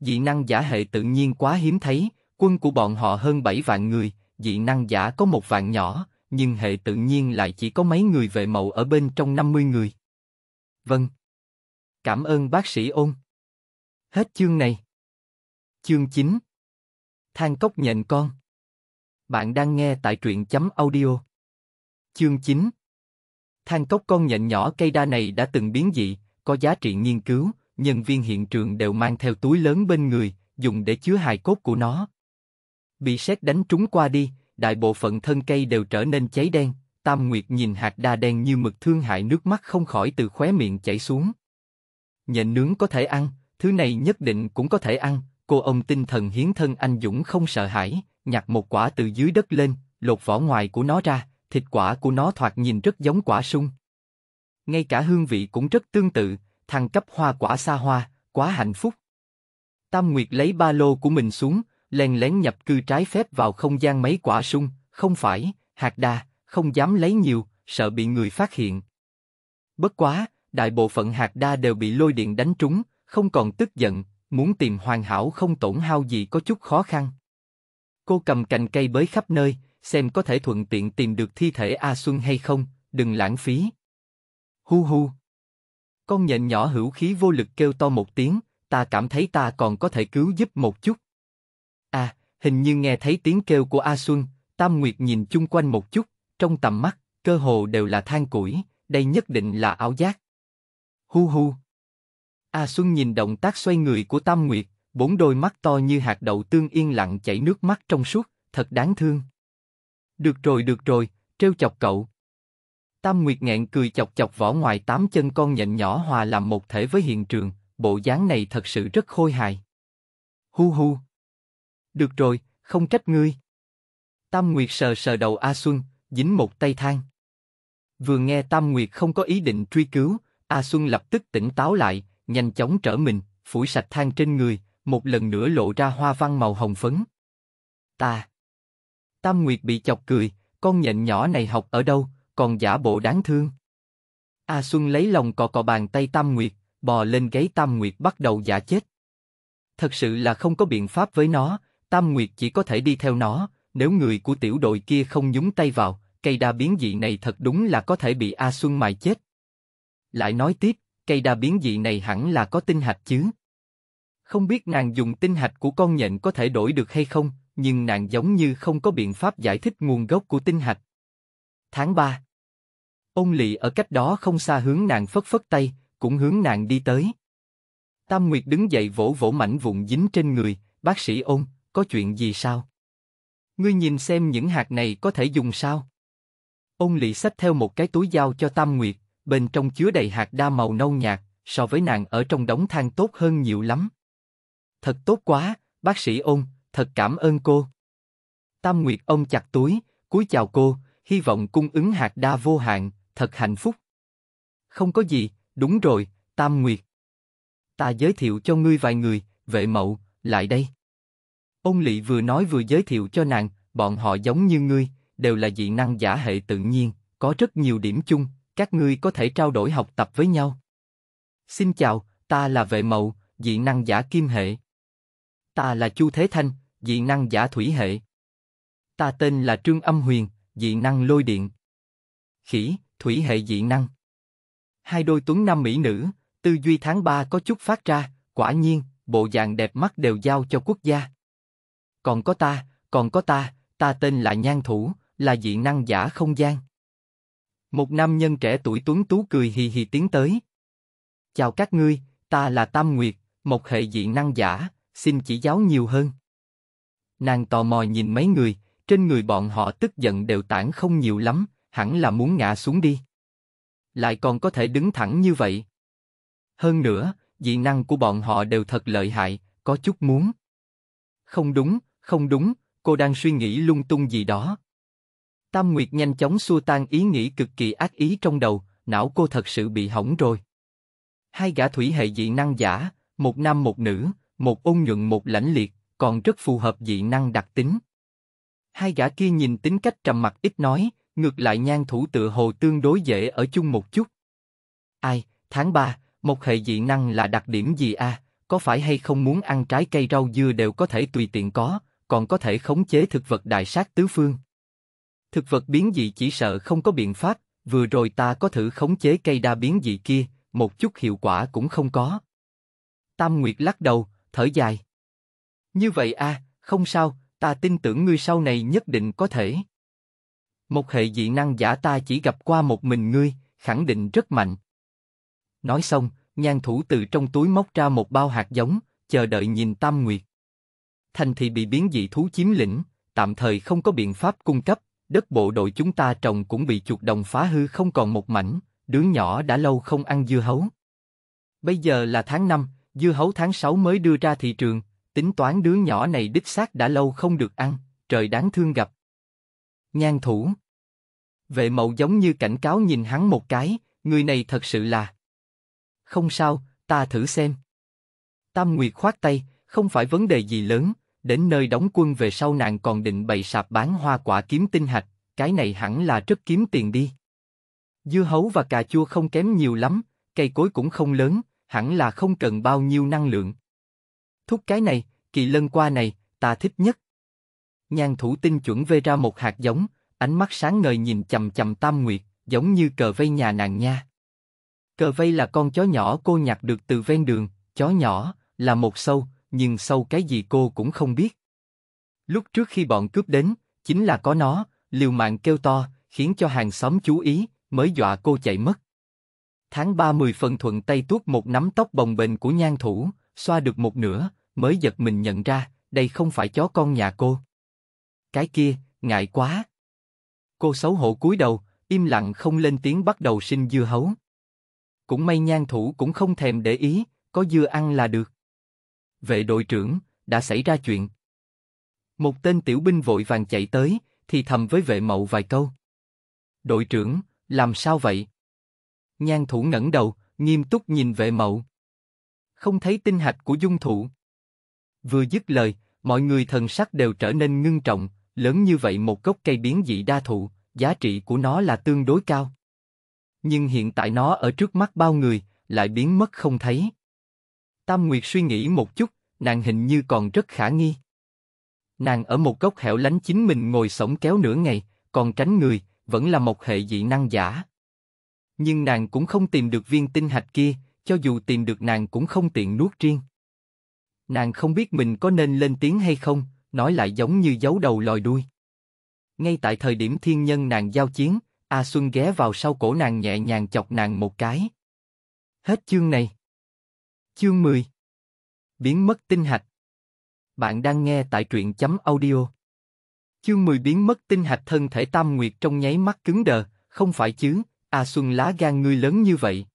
Dị năng giả hệ tự nhiên quá hiếm thấy, quân của bọn họ hơn 7 vạn người, dị năng giả có một vạn nhỏ, nhưng hệ tự nhiên lại chỉ có mấy người vệ mậu ở bên trong 50 người. Vâng. Cảm ơn bác sĩ ôn. Hết chương này. Chương 9 Thang cốc nhện con Bạn đang nghe tại truyện chấm audio Chương 9 Thang cốc con nhện nhỏ cây đa này đã từng biến dị, có giá trị nghiên cứu, nhân viên hiện trường đều mang theo túi lớn bên người, dùng để chứa hài cốt của nó. Bị sét đánh trúng qua đi, đại bộ phận thân cây đều trở nên cháy đen, Tam Nguyệt nhìn hạt đa đen như mực thương hại nước mắt không khỏi từ khóe miệng chảy xuống. Nhện nướng có thể ăn, thứ này nhất định cũng có thể ăn, cô ông tinh thần hiến thân anh dũng không sợ hãi, nhặt một quả từ dưới đất lên, lột vỏ ngoài của nó ra, thịt quả của nó thoạt nhìn rất giống quả sung ngay cả hương vị cũng rất tương tự, thằng cấp hoa quả xa hoa, quá hạnh phúc. Tam Nguyệt lấy ba lô của mình xuống, lén lén nhập cư trái phép vào không gian mấy quả sung, không phải, hạt đa, không dám lấy nhiều, sợ bị người phát hiện. Bất quá, đại bộ phận hạt đa đều bị lôi điện đánh trúng, không còn tức giận, muốn tìm hoàn hảo không tổn hao gì có chút khó khăn. Cô cầm cành cây bới khắp nơi, xem có thể thuận tiện tìm được thi thể A Xuân hay không, đừng lãng phí, Hu hu. Con nhện nhỏ hữu khí vô lực kêu to một tiếng, ta cảm thấy ta còn có thể cứu giúp một chút. À, hình như nghe thấy tiếng kêu của A Xuân, Tam Nguyệt nhìn chung quanh một chút, trong tầm mắt, cơ hồ đều là than củi, đây nhất định là áo giác. Hu hu. A Xuân nhìn động tác xoay người của Tam Nguyệt, bốn đôi mắt to như hạt đậu tương yên lặng chảy nước mắt trong suốt, thật đáng thương. Được rồi được rồi, trêu chọc cậu, Tam Nguyệt nghẹn cười chọc chọc vỏ ngoài tám chân con nhện nhỏ hòa làm một thể với hiện trường, bộ dáng này thật sự rất khôi hài. Hu hu. Được rồi, không trách ngươi. Tam Nguyệt sờ sờ đầu A Xuân, dính một tay than. Vừa nghe Tam Nguyệt không có ý định truy cứu, A Xuân lập tức tỉnh táo lại, nhanh chóng trở mình, phủi sạch than trên người, một lần nữa lộ ra hoa văn màu hồng phấn. Ta. Tam Nguyệt bị chọc cười, con nhện nhỏ này học ở đâu, còn giả bộ đáng thương. A Xuân lấy lòng cò cò bàn tay Tam Nguyệt, bò lên gáy Tam Nguyệt bắt đầu giả chết. Thật sự là không có biện pháp với nó, Tam Nguyệt chỉ có thể đi theo nó, nếu người của tiểu đội kia không nhúng tay vào, cây đa biến dị này thật đúng là có thể bị A Xuân mài chết. Lại nói tiếp, cây đa biến dị này hẳn là có tinh hạch chứ. Không biết nàng dùng tinh hạch của con nhện có thể đổi được hay không, nhưng nàng giống như không có biện pháp giải thích nguồn gốc của tinh hạch. Tháng 3 Ông lỵ ở cách đó không xa hướng nàng phất phất tay, cũng hướng nàng đi tới. Tam Nguyệt đứng dậy vỗ vỗ mảnh vụn dính trên người, bác sĩ ôn, có chuyện gì sao? Ngươi nhìn xem những hạt này có thể dùng sao? Ông lỵ xách theo một cái túi dao cho Tam Nguyệt, bên trong chứa đầy hạt đa màu nâu nhạt, so với nàng ở trong đống than tốt hơn nhiều lắm. Thật tốt quá, bác sĩ ôn, thật cảm ơn cô. Tam Nguyệt ông chặt túi, cúi chào cô, hy vọng cung ứng hạt đa vô hạn, thật hạnh phúc. Không có gì, đúng rồi, Tam Nguyệt. Ta giới thiệu cho ngươi vài người, vệ mậu, lại đây. Ông Lị vừa nói vừa giới thiệu cho nàng, bọn họ giống như ngươi, đều là dị năng giả hệ tự nhiên, có rất nhiều điểm chung, các ngươi có thể trao đổi học tập với nhau. Xin chào, ta là vệ mậu, dị năng giả kim hệ. Ta là Chu Thế Thanh, dị năng giả thủy hệ. Ta tên là Trương Âm Huyền, dị năng lôi điện. Khỉ, thủy hệ dị năng. Hai đôi tuấn nam mỹ nữ, tư duy tháng 3 có chút phát ra, quả nhiên, bộ dạng đẹp mắt đều giao cho quốc gia. Còn có ta, còn có ta, ta tên là Nhan Thủ, là dị năng giả không gian. Một nam nhân trẻ tuổi tuấn tú cười hì hì tiến tới. Chào các ngươi, ta là Tam Nguyệt, một hệ dị năng giả, xin chỉ giáo nhiều hơn. Nàng tò mò nhìn mấy người, trên người bọn họ tức giận đều tản không nhiều lắm, hẳn là muốn ngã xuống đi. Lại còn có thể đứng thẳng như vậy. Hơn nữa, dị năng của bọn họ đều thật lợi hại, có chút muốn. Không đúng, không đúng, cô đang suy nghĩ lung tung gì đó. Tam Nguyệt nhanh chóng xua tan ý nghĩ cực kỳ ác ý trong đầu, não cô thật sự bị hỏng rồi. Hai gã thủy hệ dị năng giả, một nam một nữ, một ôn nhuận một lãnh liệt, còn rất phù hợp dị năng đặc tính. Hai gã kia nhìn tính cách trầm mặc ít nói, ngược lại nhan thủ tự hồ tương đối dễ ở chung một chút. Ai, tháng 3, một hệ dị năng là đặc điểm gì a? À? Có phải hay không muốn ăn trái cây rau dưa đều có thể tùy tiện có, còn có thể khống chế thực vật đại sát tứ phương. Thực vật biến dị chỉ sợ không có biện pháp, vừa rồi ta có thử khống chế cây đa biến dị kia, một chút hiệu quả cũng không có. Tam Nguyệt lắc đầu, thở dài. Như vậy a, à, không sao, ta tin tưởng ngươi sau này nhất định có thể. Một hệ dị năng giả ta chỉ gặp qua một mình ngươi, khẳng định rất mạnh. Nói xong, nhan thủ từ trong túi móc ra một bao hạt giống, chờ đợi nhìn Tam Nguyệt. Thành thị bị biến dị thú chiếm lĩnh, tạm thời không có biện pháp cung cấp, đất bộ đội chúng ta trồng cũng bị chuột đồng phá hư không còn một mảnh, đứa nhỏ đã lâu không ăn dưa hấu. Bây giờ là tháng 5, dưa hấu tháng 6 mới đưa ra thị trường, tính toán đứa nhỏ này đích xác đã lâu không được ăn, trời đáng thương gặp. Nhan thủ. Vệ mậu giống như cảnh cáo nhìn hắn một cái, người này thật sự là. Không sao, ta thử xem. Tam Nguyệt khoát tay, không phải vấn đề gì lớn, đến nơi đóng quân về sau nàng còn định bày sạp bán hoa quả kiếm tinh hạch, cái này hẳn là rất kiếm tiền đi. Dưa hấu và cà chua không kém nhiều lắm, cây cối cũng không lớn, hẳn là không cần bao nhiêu năng lượng. Thúc cái này, kỳ lân qua này, ta thích nhất. Nhan thủ tinh chuẩn vê ra một hạt giống, ánh mắt sáng ngời nhìn chầm chầm Tam Nguyệt, giống như cờ vây nhà nàng nha. Cờ vây là con chó nhỏ cô nhặt được từ ven đường, chó nhỏ, là một sâu, nhưng sâu cái gì cô cũng không biết. Lúc trước khi bọn cướp đến, chính là có nó, liều mạng kêu to, khiến cho hàng xóm chú ý, mới dọa cô chạy mất. Tháng 30 phần thuận tay tuốt một nắm tóc bồng bềnh của nhan thủ, xoa được một nửa, mới giật mình nhận ra, đây không phải chó con nhà cô. Cái kia, ngại quá. Cô xấu hổ cúi đầu, im lặng không lên tiếng bắt đầu xin dưa hấu. Cũng may nhan thủ cũng không thèm để ý, có dưa ăn là được. Vệ đội trưởng, đã xảy ra chuyện. Một tên tiểu binh vội vàng chạy tới, thì thầm với vệ mậu vài câu. Đội trưởng, làm sao vậy? Nhan thủ ngẩng đầu, nghiêm túc nhìn vệ mậu. Không thấy tinh hạch của dung thủ Vừa dứt lời, mọi người thần sắc đều trở nên ngưng trọng, Lớn như vậy một gốc cây biến dị đa thụ, giá trị của nó là tương đối cao. Nhưng hiện tại nó ở trước mắt bao người, lại biến mất không thấy. Tam Nguyệt suy nghĩ một chút, nàng hình như còn rất khả nghi. Nàng ở một góc hẻo lánh chính mình ngồi sống kéo nửa ngày, còn tránh người, vẫn là một hệ dị năng giả. Nhưng nàng cũng không tìm được viên tinh hạch kia, cho dù tìm được nàng cũng không tiện nuốt riêng. Nàng không biết mình có nên lên tiếng hay không, nói lại giống như giấu đầu lòi đuôi. Ngay tại thời điểm thiên nhân nàng giao chiến, A Xuân ghé vào sau cổ nàng nhẹ nhàng chọc nàng một cái. Hết chương này. Chương 10 Biến mất tinh hạch Bạn đang nghe tại truyện chấm audio. Chương 10 biến mất tinh hạch thân thể Tam Nguyệt trong nháy mắt cứng đờ, không phải chứ, A Xuân lá gan ngươi lớn như vậy.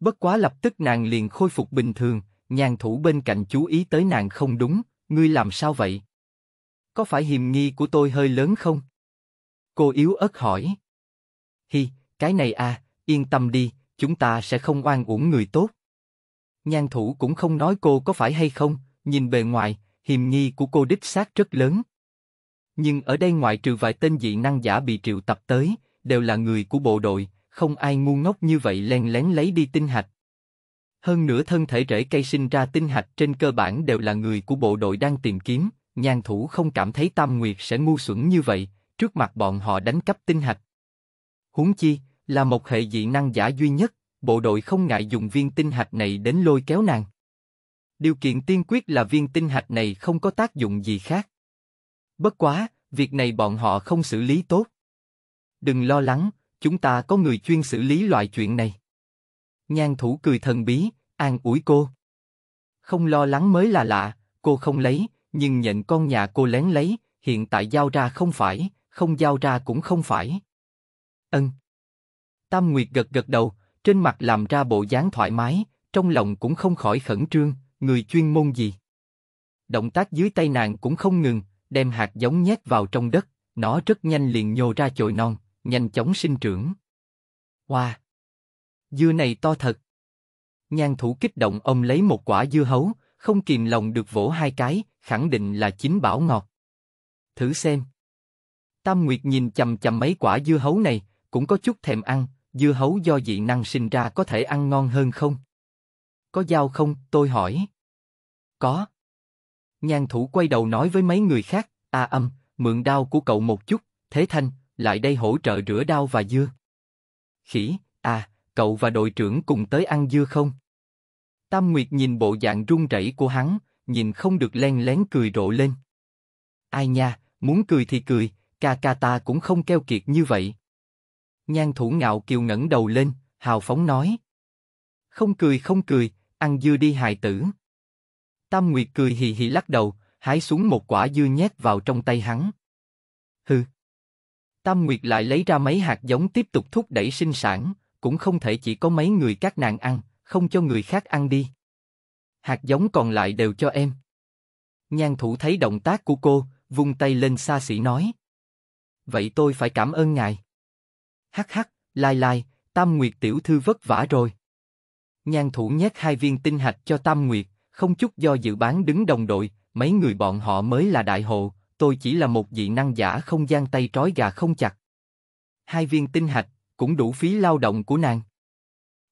Bất quá lập tức nàng liền khôi phục bình thường, nhàn thủ bên cạnh chú ý tới nàng không đúng, Ngươi làm sao vậy? Có phải hiềm nghi của tôi hơi lớn không? Cô yếu ớt hỏi. Hi, cái này à, yên tâm đi, chúng ta sẽ không oan uổng người tốt. Nhan thủ cũng không nói cô có phải hay không, nhìn bề ngoài, hiềm nghi của cô đích xác rất lớn. Nhưng ở đây ngoại trừ vài tên dị năng giả bị triệu tập tới, đều là người của bộ đội, không ai ngu ngốc như vậy len lén lấy đi tinh hạch. Hơn nữa thân thể rễ cây sinh ra tinh hạch trên cơ bản đều là người của bộ đội đang tìm kiếm, nhan thủ không cảm thấy Tam Nguyệt sẽ ngu xuẩn như vậy, trước mặt bọn họ đánh cắp tinh hạch. Huống chi, là một hệ dị năng giả duy nhất, bộ đội không ngại dùng viên tinh hạch này đến lôi kéo nàng. Điều kiện tiên quyết là viên tinh hạch này không có tác dụng gì khác. Bất quá, việc này bọn họ không xử lý tốt. Đừng lo lắng, chúng ta có người chuyên xử lý loại chuyện này. Nhan thủ cười thần bí, an ủi cô. Không lo lắng mới là lạ, cô không lấy, nhưng nhận con nhà cô lén lấy, hiện tại giao ra không phải, không giao ra cũng không phải. Ân. Tam Nguyệt gật gật đầu, trên mặt làm ra bộ dáng thoải mái, trong lòng cũng không khỏi khẩn trương, người chuyên môn gì. Động tác dưới tay nàng cũng không ngừng, đem hạt giống nhét vào trong đất, nó rất nhanh liền nhô ra chồi non, nhanh chóng sinh trưởng. Hoa! Wow. Dưa này to thật. Nhan thủ kích động ông lấy một quả dưa hấu, không kìm lòng được vỗ hai cái, khẳng định là chín bảo ngọt. Thử xem. Tam Nguyệt nhìn chầm chầm mấy quả dưa hấu này, cũng có chút thèm ăn, dưa hấu do dị năng sinh ra có thể ăn ngon hơn không? Có dao không, tôi hỏi. Có. Nhan thủ quay đầu nói với mấy người khác, A âm, mượn đao của cậu một chút, Thế Thanh, lại đây hỗ trợ rửa đao và dưa. Khỉ, à, cậu và đội trưởng cùng tới ăn dưa không? Tam Nguyệt nhìn bộ dạng run rẩy của hắn, nhìn không được len lén cười rộ lên. Ai nha, muốn cười thì cười, ca ca ta cũng không keo kiệt như vậy. Nhan thủ ngạo kiều ngẩng đầu lên, hào phóng nói. Không cười không cười, ăn dưa đi hài tử. Tam Nguyệt cười hì hì lắc đầu, hái xuống một quả dưa nhét vào trong tay hắn. Hừ. Tam Nguyệt lại lấy ra mấy hạt giống tiếp tục thúc đẩy sinh sản, cũng không thể chỉ có mấy người các nàng ăn, không cho người khác ăn đi. Hạt giống còn lại đều cho em. Nhan thủ thấy động tác của cô, vung tay lên xa xỉ nói. Vậy tôi phải cảm ơn ngài. Hắc hắc, lai lai, Tam Nguyệt tiểu thư vất vả rồi. Nhan thủ nhét hai viên tinh hạch cho Tam Nguyệt, không chút do dự bán đứng đồng đội, mấy người bọn họ mới là đại hộ, tôi chỉ là một vị năng giả không gian tay trói gà không chặt. Hai viên tinh hạch, cũng đủ phí lao động của nàng.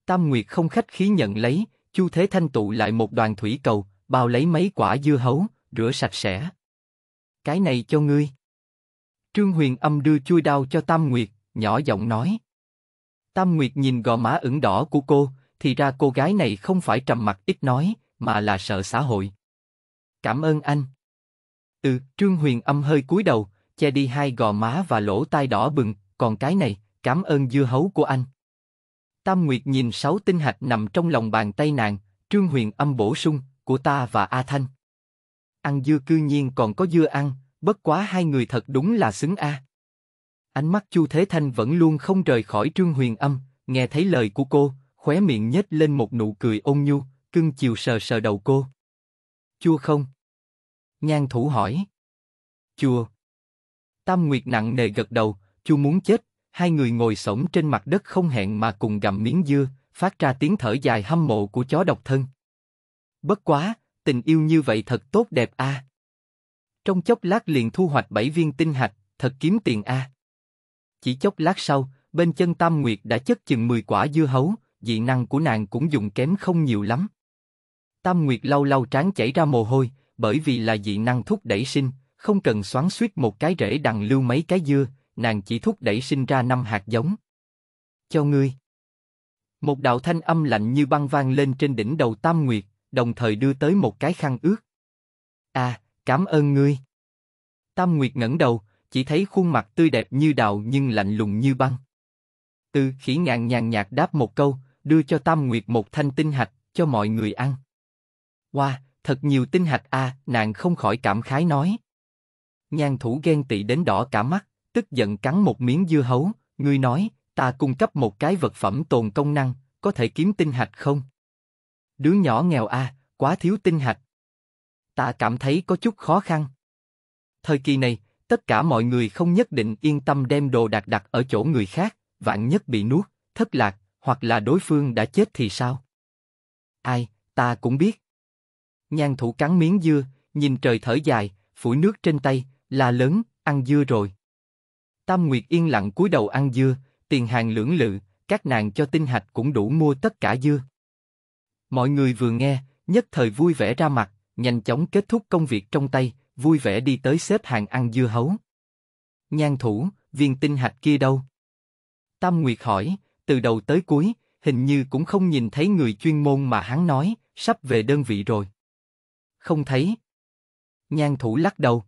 Tam Nguyệt không khách khí nhận lấy, Chu Thế Thanh tụ lại một đoàn thủy cầu, bao lấy mấy quả dưa hấu, rửa sạch sẽ. Cái này cho ngươi. Trương Huyền Âm đưa chui đao cho Tam Nguyệt, nhỏ giọng nói. Tam Nguyệt nhìn gò má ửng đỏ của cô, thì ra cô gái này không phải trầm mặc ít nói, mà là sợ xã hội. Cảm ơn anh. Ừ, Trương Huyền Âm hơi cúi đầu, che đi hai gò má và lỗ tai đỏ bừng, còn cái này, cảm ơn dưa hấu của anh. Tam Nguyệt nhìn sáu tinh hạch nằm trong lòng bàn tay nàng, Trương Huyền âm bổ sung, của ta và A Thanh. Ăn dưa cư nhiên còn có dưa ăn, bất quá hai người thật đúng là xứng A. Ánh mắt Chu Thế Thanh vẫn luôn không rời khỏi Trương Huyền âm, nghe thấy lời của cô, khóe miệng nhếch lên một nụ cười ôn nhu, cưng chiều sờ sờ đầu cô. Chua không? Nhan thủ hỏi. Chua. Tam Nguyệt nặng nề gật đầu, chu muốn chết, hai người ngồi sổng trên mặt đất không hẹn mà cùng gặm miếng dưa, phát ra tiếng thở dài hâm mộ của chó độc thân. Bất quá, tình yêu như vậy thật tốt đẹp a. À. Trong chốc lát liền thu hoạch bảy viên tinh hạch, thật kiếm tiền a. À. Chỉ chốc lát sau, bên chân Tam Nguyệt đã chất chừng 10 quả dưa hấu, dị năng của nàng cũng dùng kém không nhiều lắm. Tam Nguyệt lau lau trán chảy ra mồ hôi, bởi vì là dị năng thúc đẩy sinh, không cần xoắn suýt một cái rễ đằng lưu mấy cái dưa, nàng chỉ thúc đẩy sinh ra năm hạt giống. Cho ngươi. Một đạo thanh âm lạnh như băng vang lên trên đỉnh đầu Tam Nguyệt, đồng thời đưa tới một cái khăn ướt. À, cảm ơn ngươi. Tam Nguyệt ngẩng đầu, chỉ thấy khuôn mặt tươi đẹp như đào nhưng lạnh lùng như băng. Từ khỉ ngạn nhàn nhạt đáp một câu, đưa cho Tam Nguyệt một thanh tinh hạch, cho mọi người ăn. Wow, thật nhiều tinh hạch a, à, nàng không khỏi cảm khái nói. Nhan thủ ghen tị đến đỏ cả mắt tức giận cắn một miếng dưa hấu, ngươi nói, ta cung cấp một cái vật phẩm tồn công năng, có thể kiếm tinh hạch không? Đứa nhỏ nghèo a, quá thiếu tinh hạch. Ta cảm thấy có chút khó khăn. Thời kỳ này, tất cả mọi người không nhất định yên tâm đem đồ đặt đặt ở chỗ người khác, vạn nhất bị nuốt, thất lạc, hoặc là đối phương đã chết thì sao? Ai, ta cũng biết. Nhan thủ cắn miếng dưa, nhìn trời thở dài, phủi nước trên tay, là lớn, ăn dưa rồi. Tam Nguyệt yên lặng cúi đầu ăn dưa, tiền hàng lưỡng lự, các nàng cho tinh hạch cũng đủ mua tất cả dưa. Mọi người vừa nghe, nhất thời vui vẻ ra mặt, nhanh chóng kết thúc công việc trong tay, vui vẻ đi tới xếp hàng ăn dưa hấu. Nhan thủ, viên tinh hạch kia đâu? Tam Nguyệt hỏi, từ đầu tới cuối, hình như cũng không nhìn thấy người chuyên môn mà hắn nói, sắp về đơn vị rồi. Không thấy. Nhan thủ lắc đầu.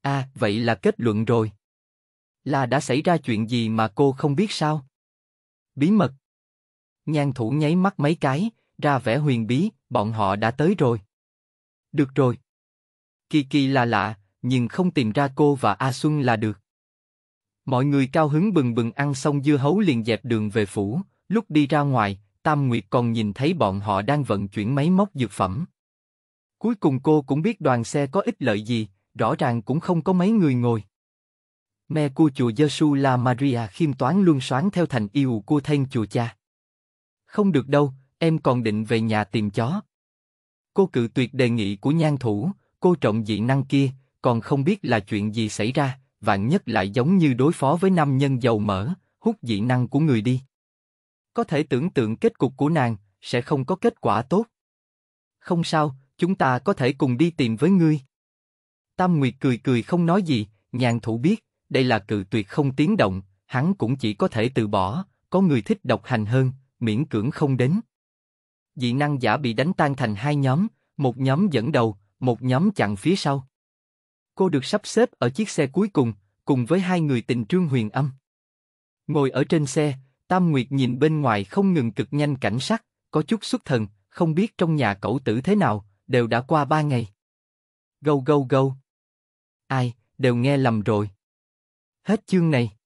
À, vậy là kết luận rồi. Là đã xảy ra chuyện gì mà cô không biết sao? Bí mật. Nhan thủ nháy mắt mấy cái, ra vẻ huyền bí, bọn họ đã tới rồi. Được rồi. Kỳ kỳ là lạ, nhưng không tìm ra cô và A Xuân là được. Mọi người cao hứng bừng bừng ăn xong dưa hấu liền dẹp đường về phủ, lúc đi ra ngoài, Tam Nguyệt còn nhìn thấy bọn họ đang vận chuyển máy móc dược phẩm. Cuối cùng cô cũng biết đoàn xe có ích lợi gì, rõ ràng cũng không có mấy người ngồi. Mẹ của chùa Giêsu là Maria khiêm toán luôn xoán theo thành yêu của thanh chùa cha. Không được đâu, em còn định về nhà tìm chó. Cô cự tuyệt đề nghị của nhan thủ, cô trọng dị năng kia, còn không biết là chuyện gì xảy ra, vạn nhất lại giống như đối phó với nam nhân giàu mỡ, hút dị năng của người đi. Có thể tưởng tượng kết cục của nàng, sẽ không có kết quả tốt. Không sao, chúng ta có thể cùng đi tìm với ngươi. Tam Nguyệt cười cười không nói gì, nhàn thủ biết, đây là cự tuyệt không tiếng động, hắn cũng chỉ có thể từ bỏ, có người thích độc hành hơn, miễn cưỡng không đến. Dị năng giả bị đánh tan thành hai nhóm, một nhóm dẫn đầu, một nhóm chặn phía sau. Cô được sắp xếp ở chiếc xe cuối cùng, cùng với hai người tình trương huyền âm. Ngồi ở trên xe, Tam Nguyệt nhìn bên ngoài không ngừng cực nhanh cảnh sắc, có chút xuất thần, không biết trong nhà cậu tử thế nào, đều đã qua ba ngày. Gâu gâu gâu. Ai, đều nghe lầm rồi. Hết chương này.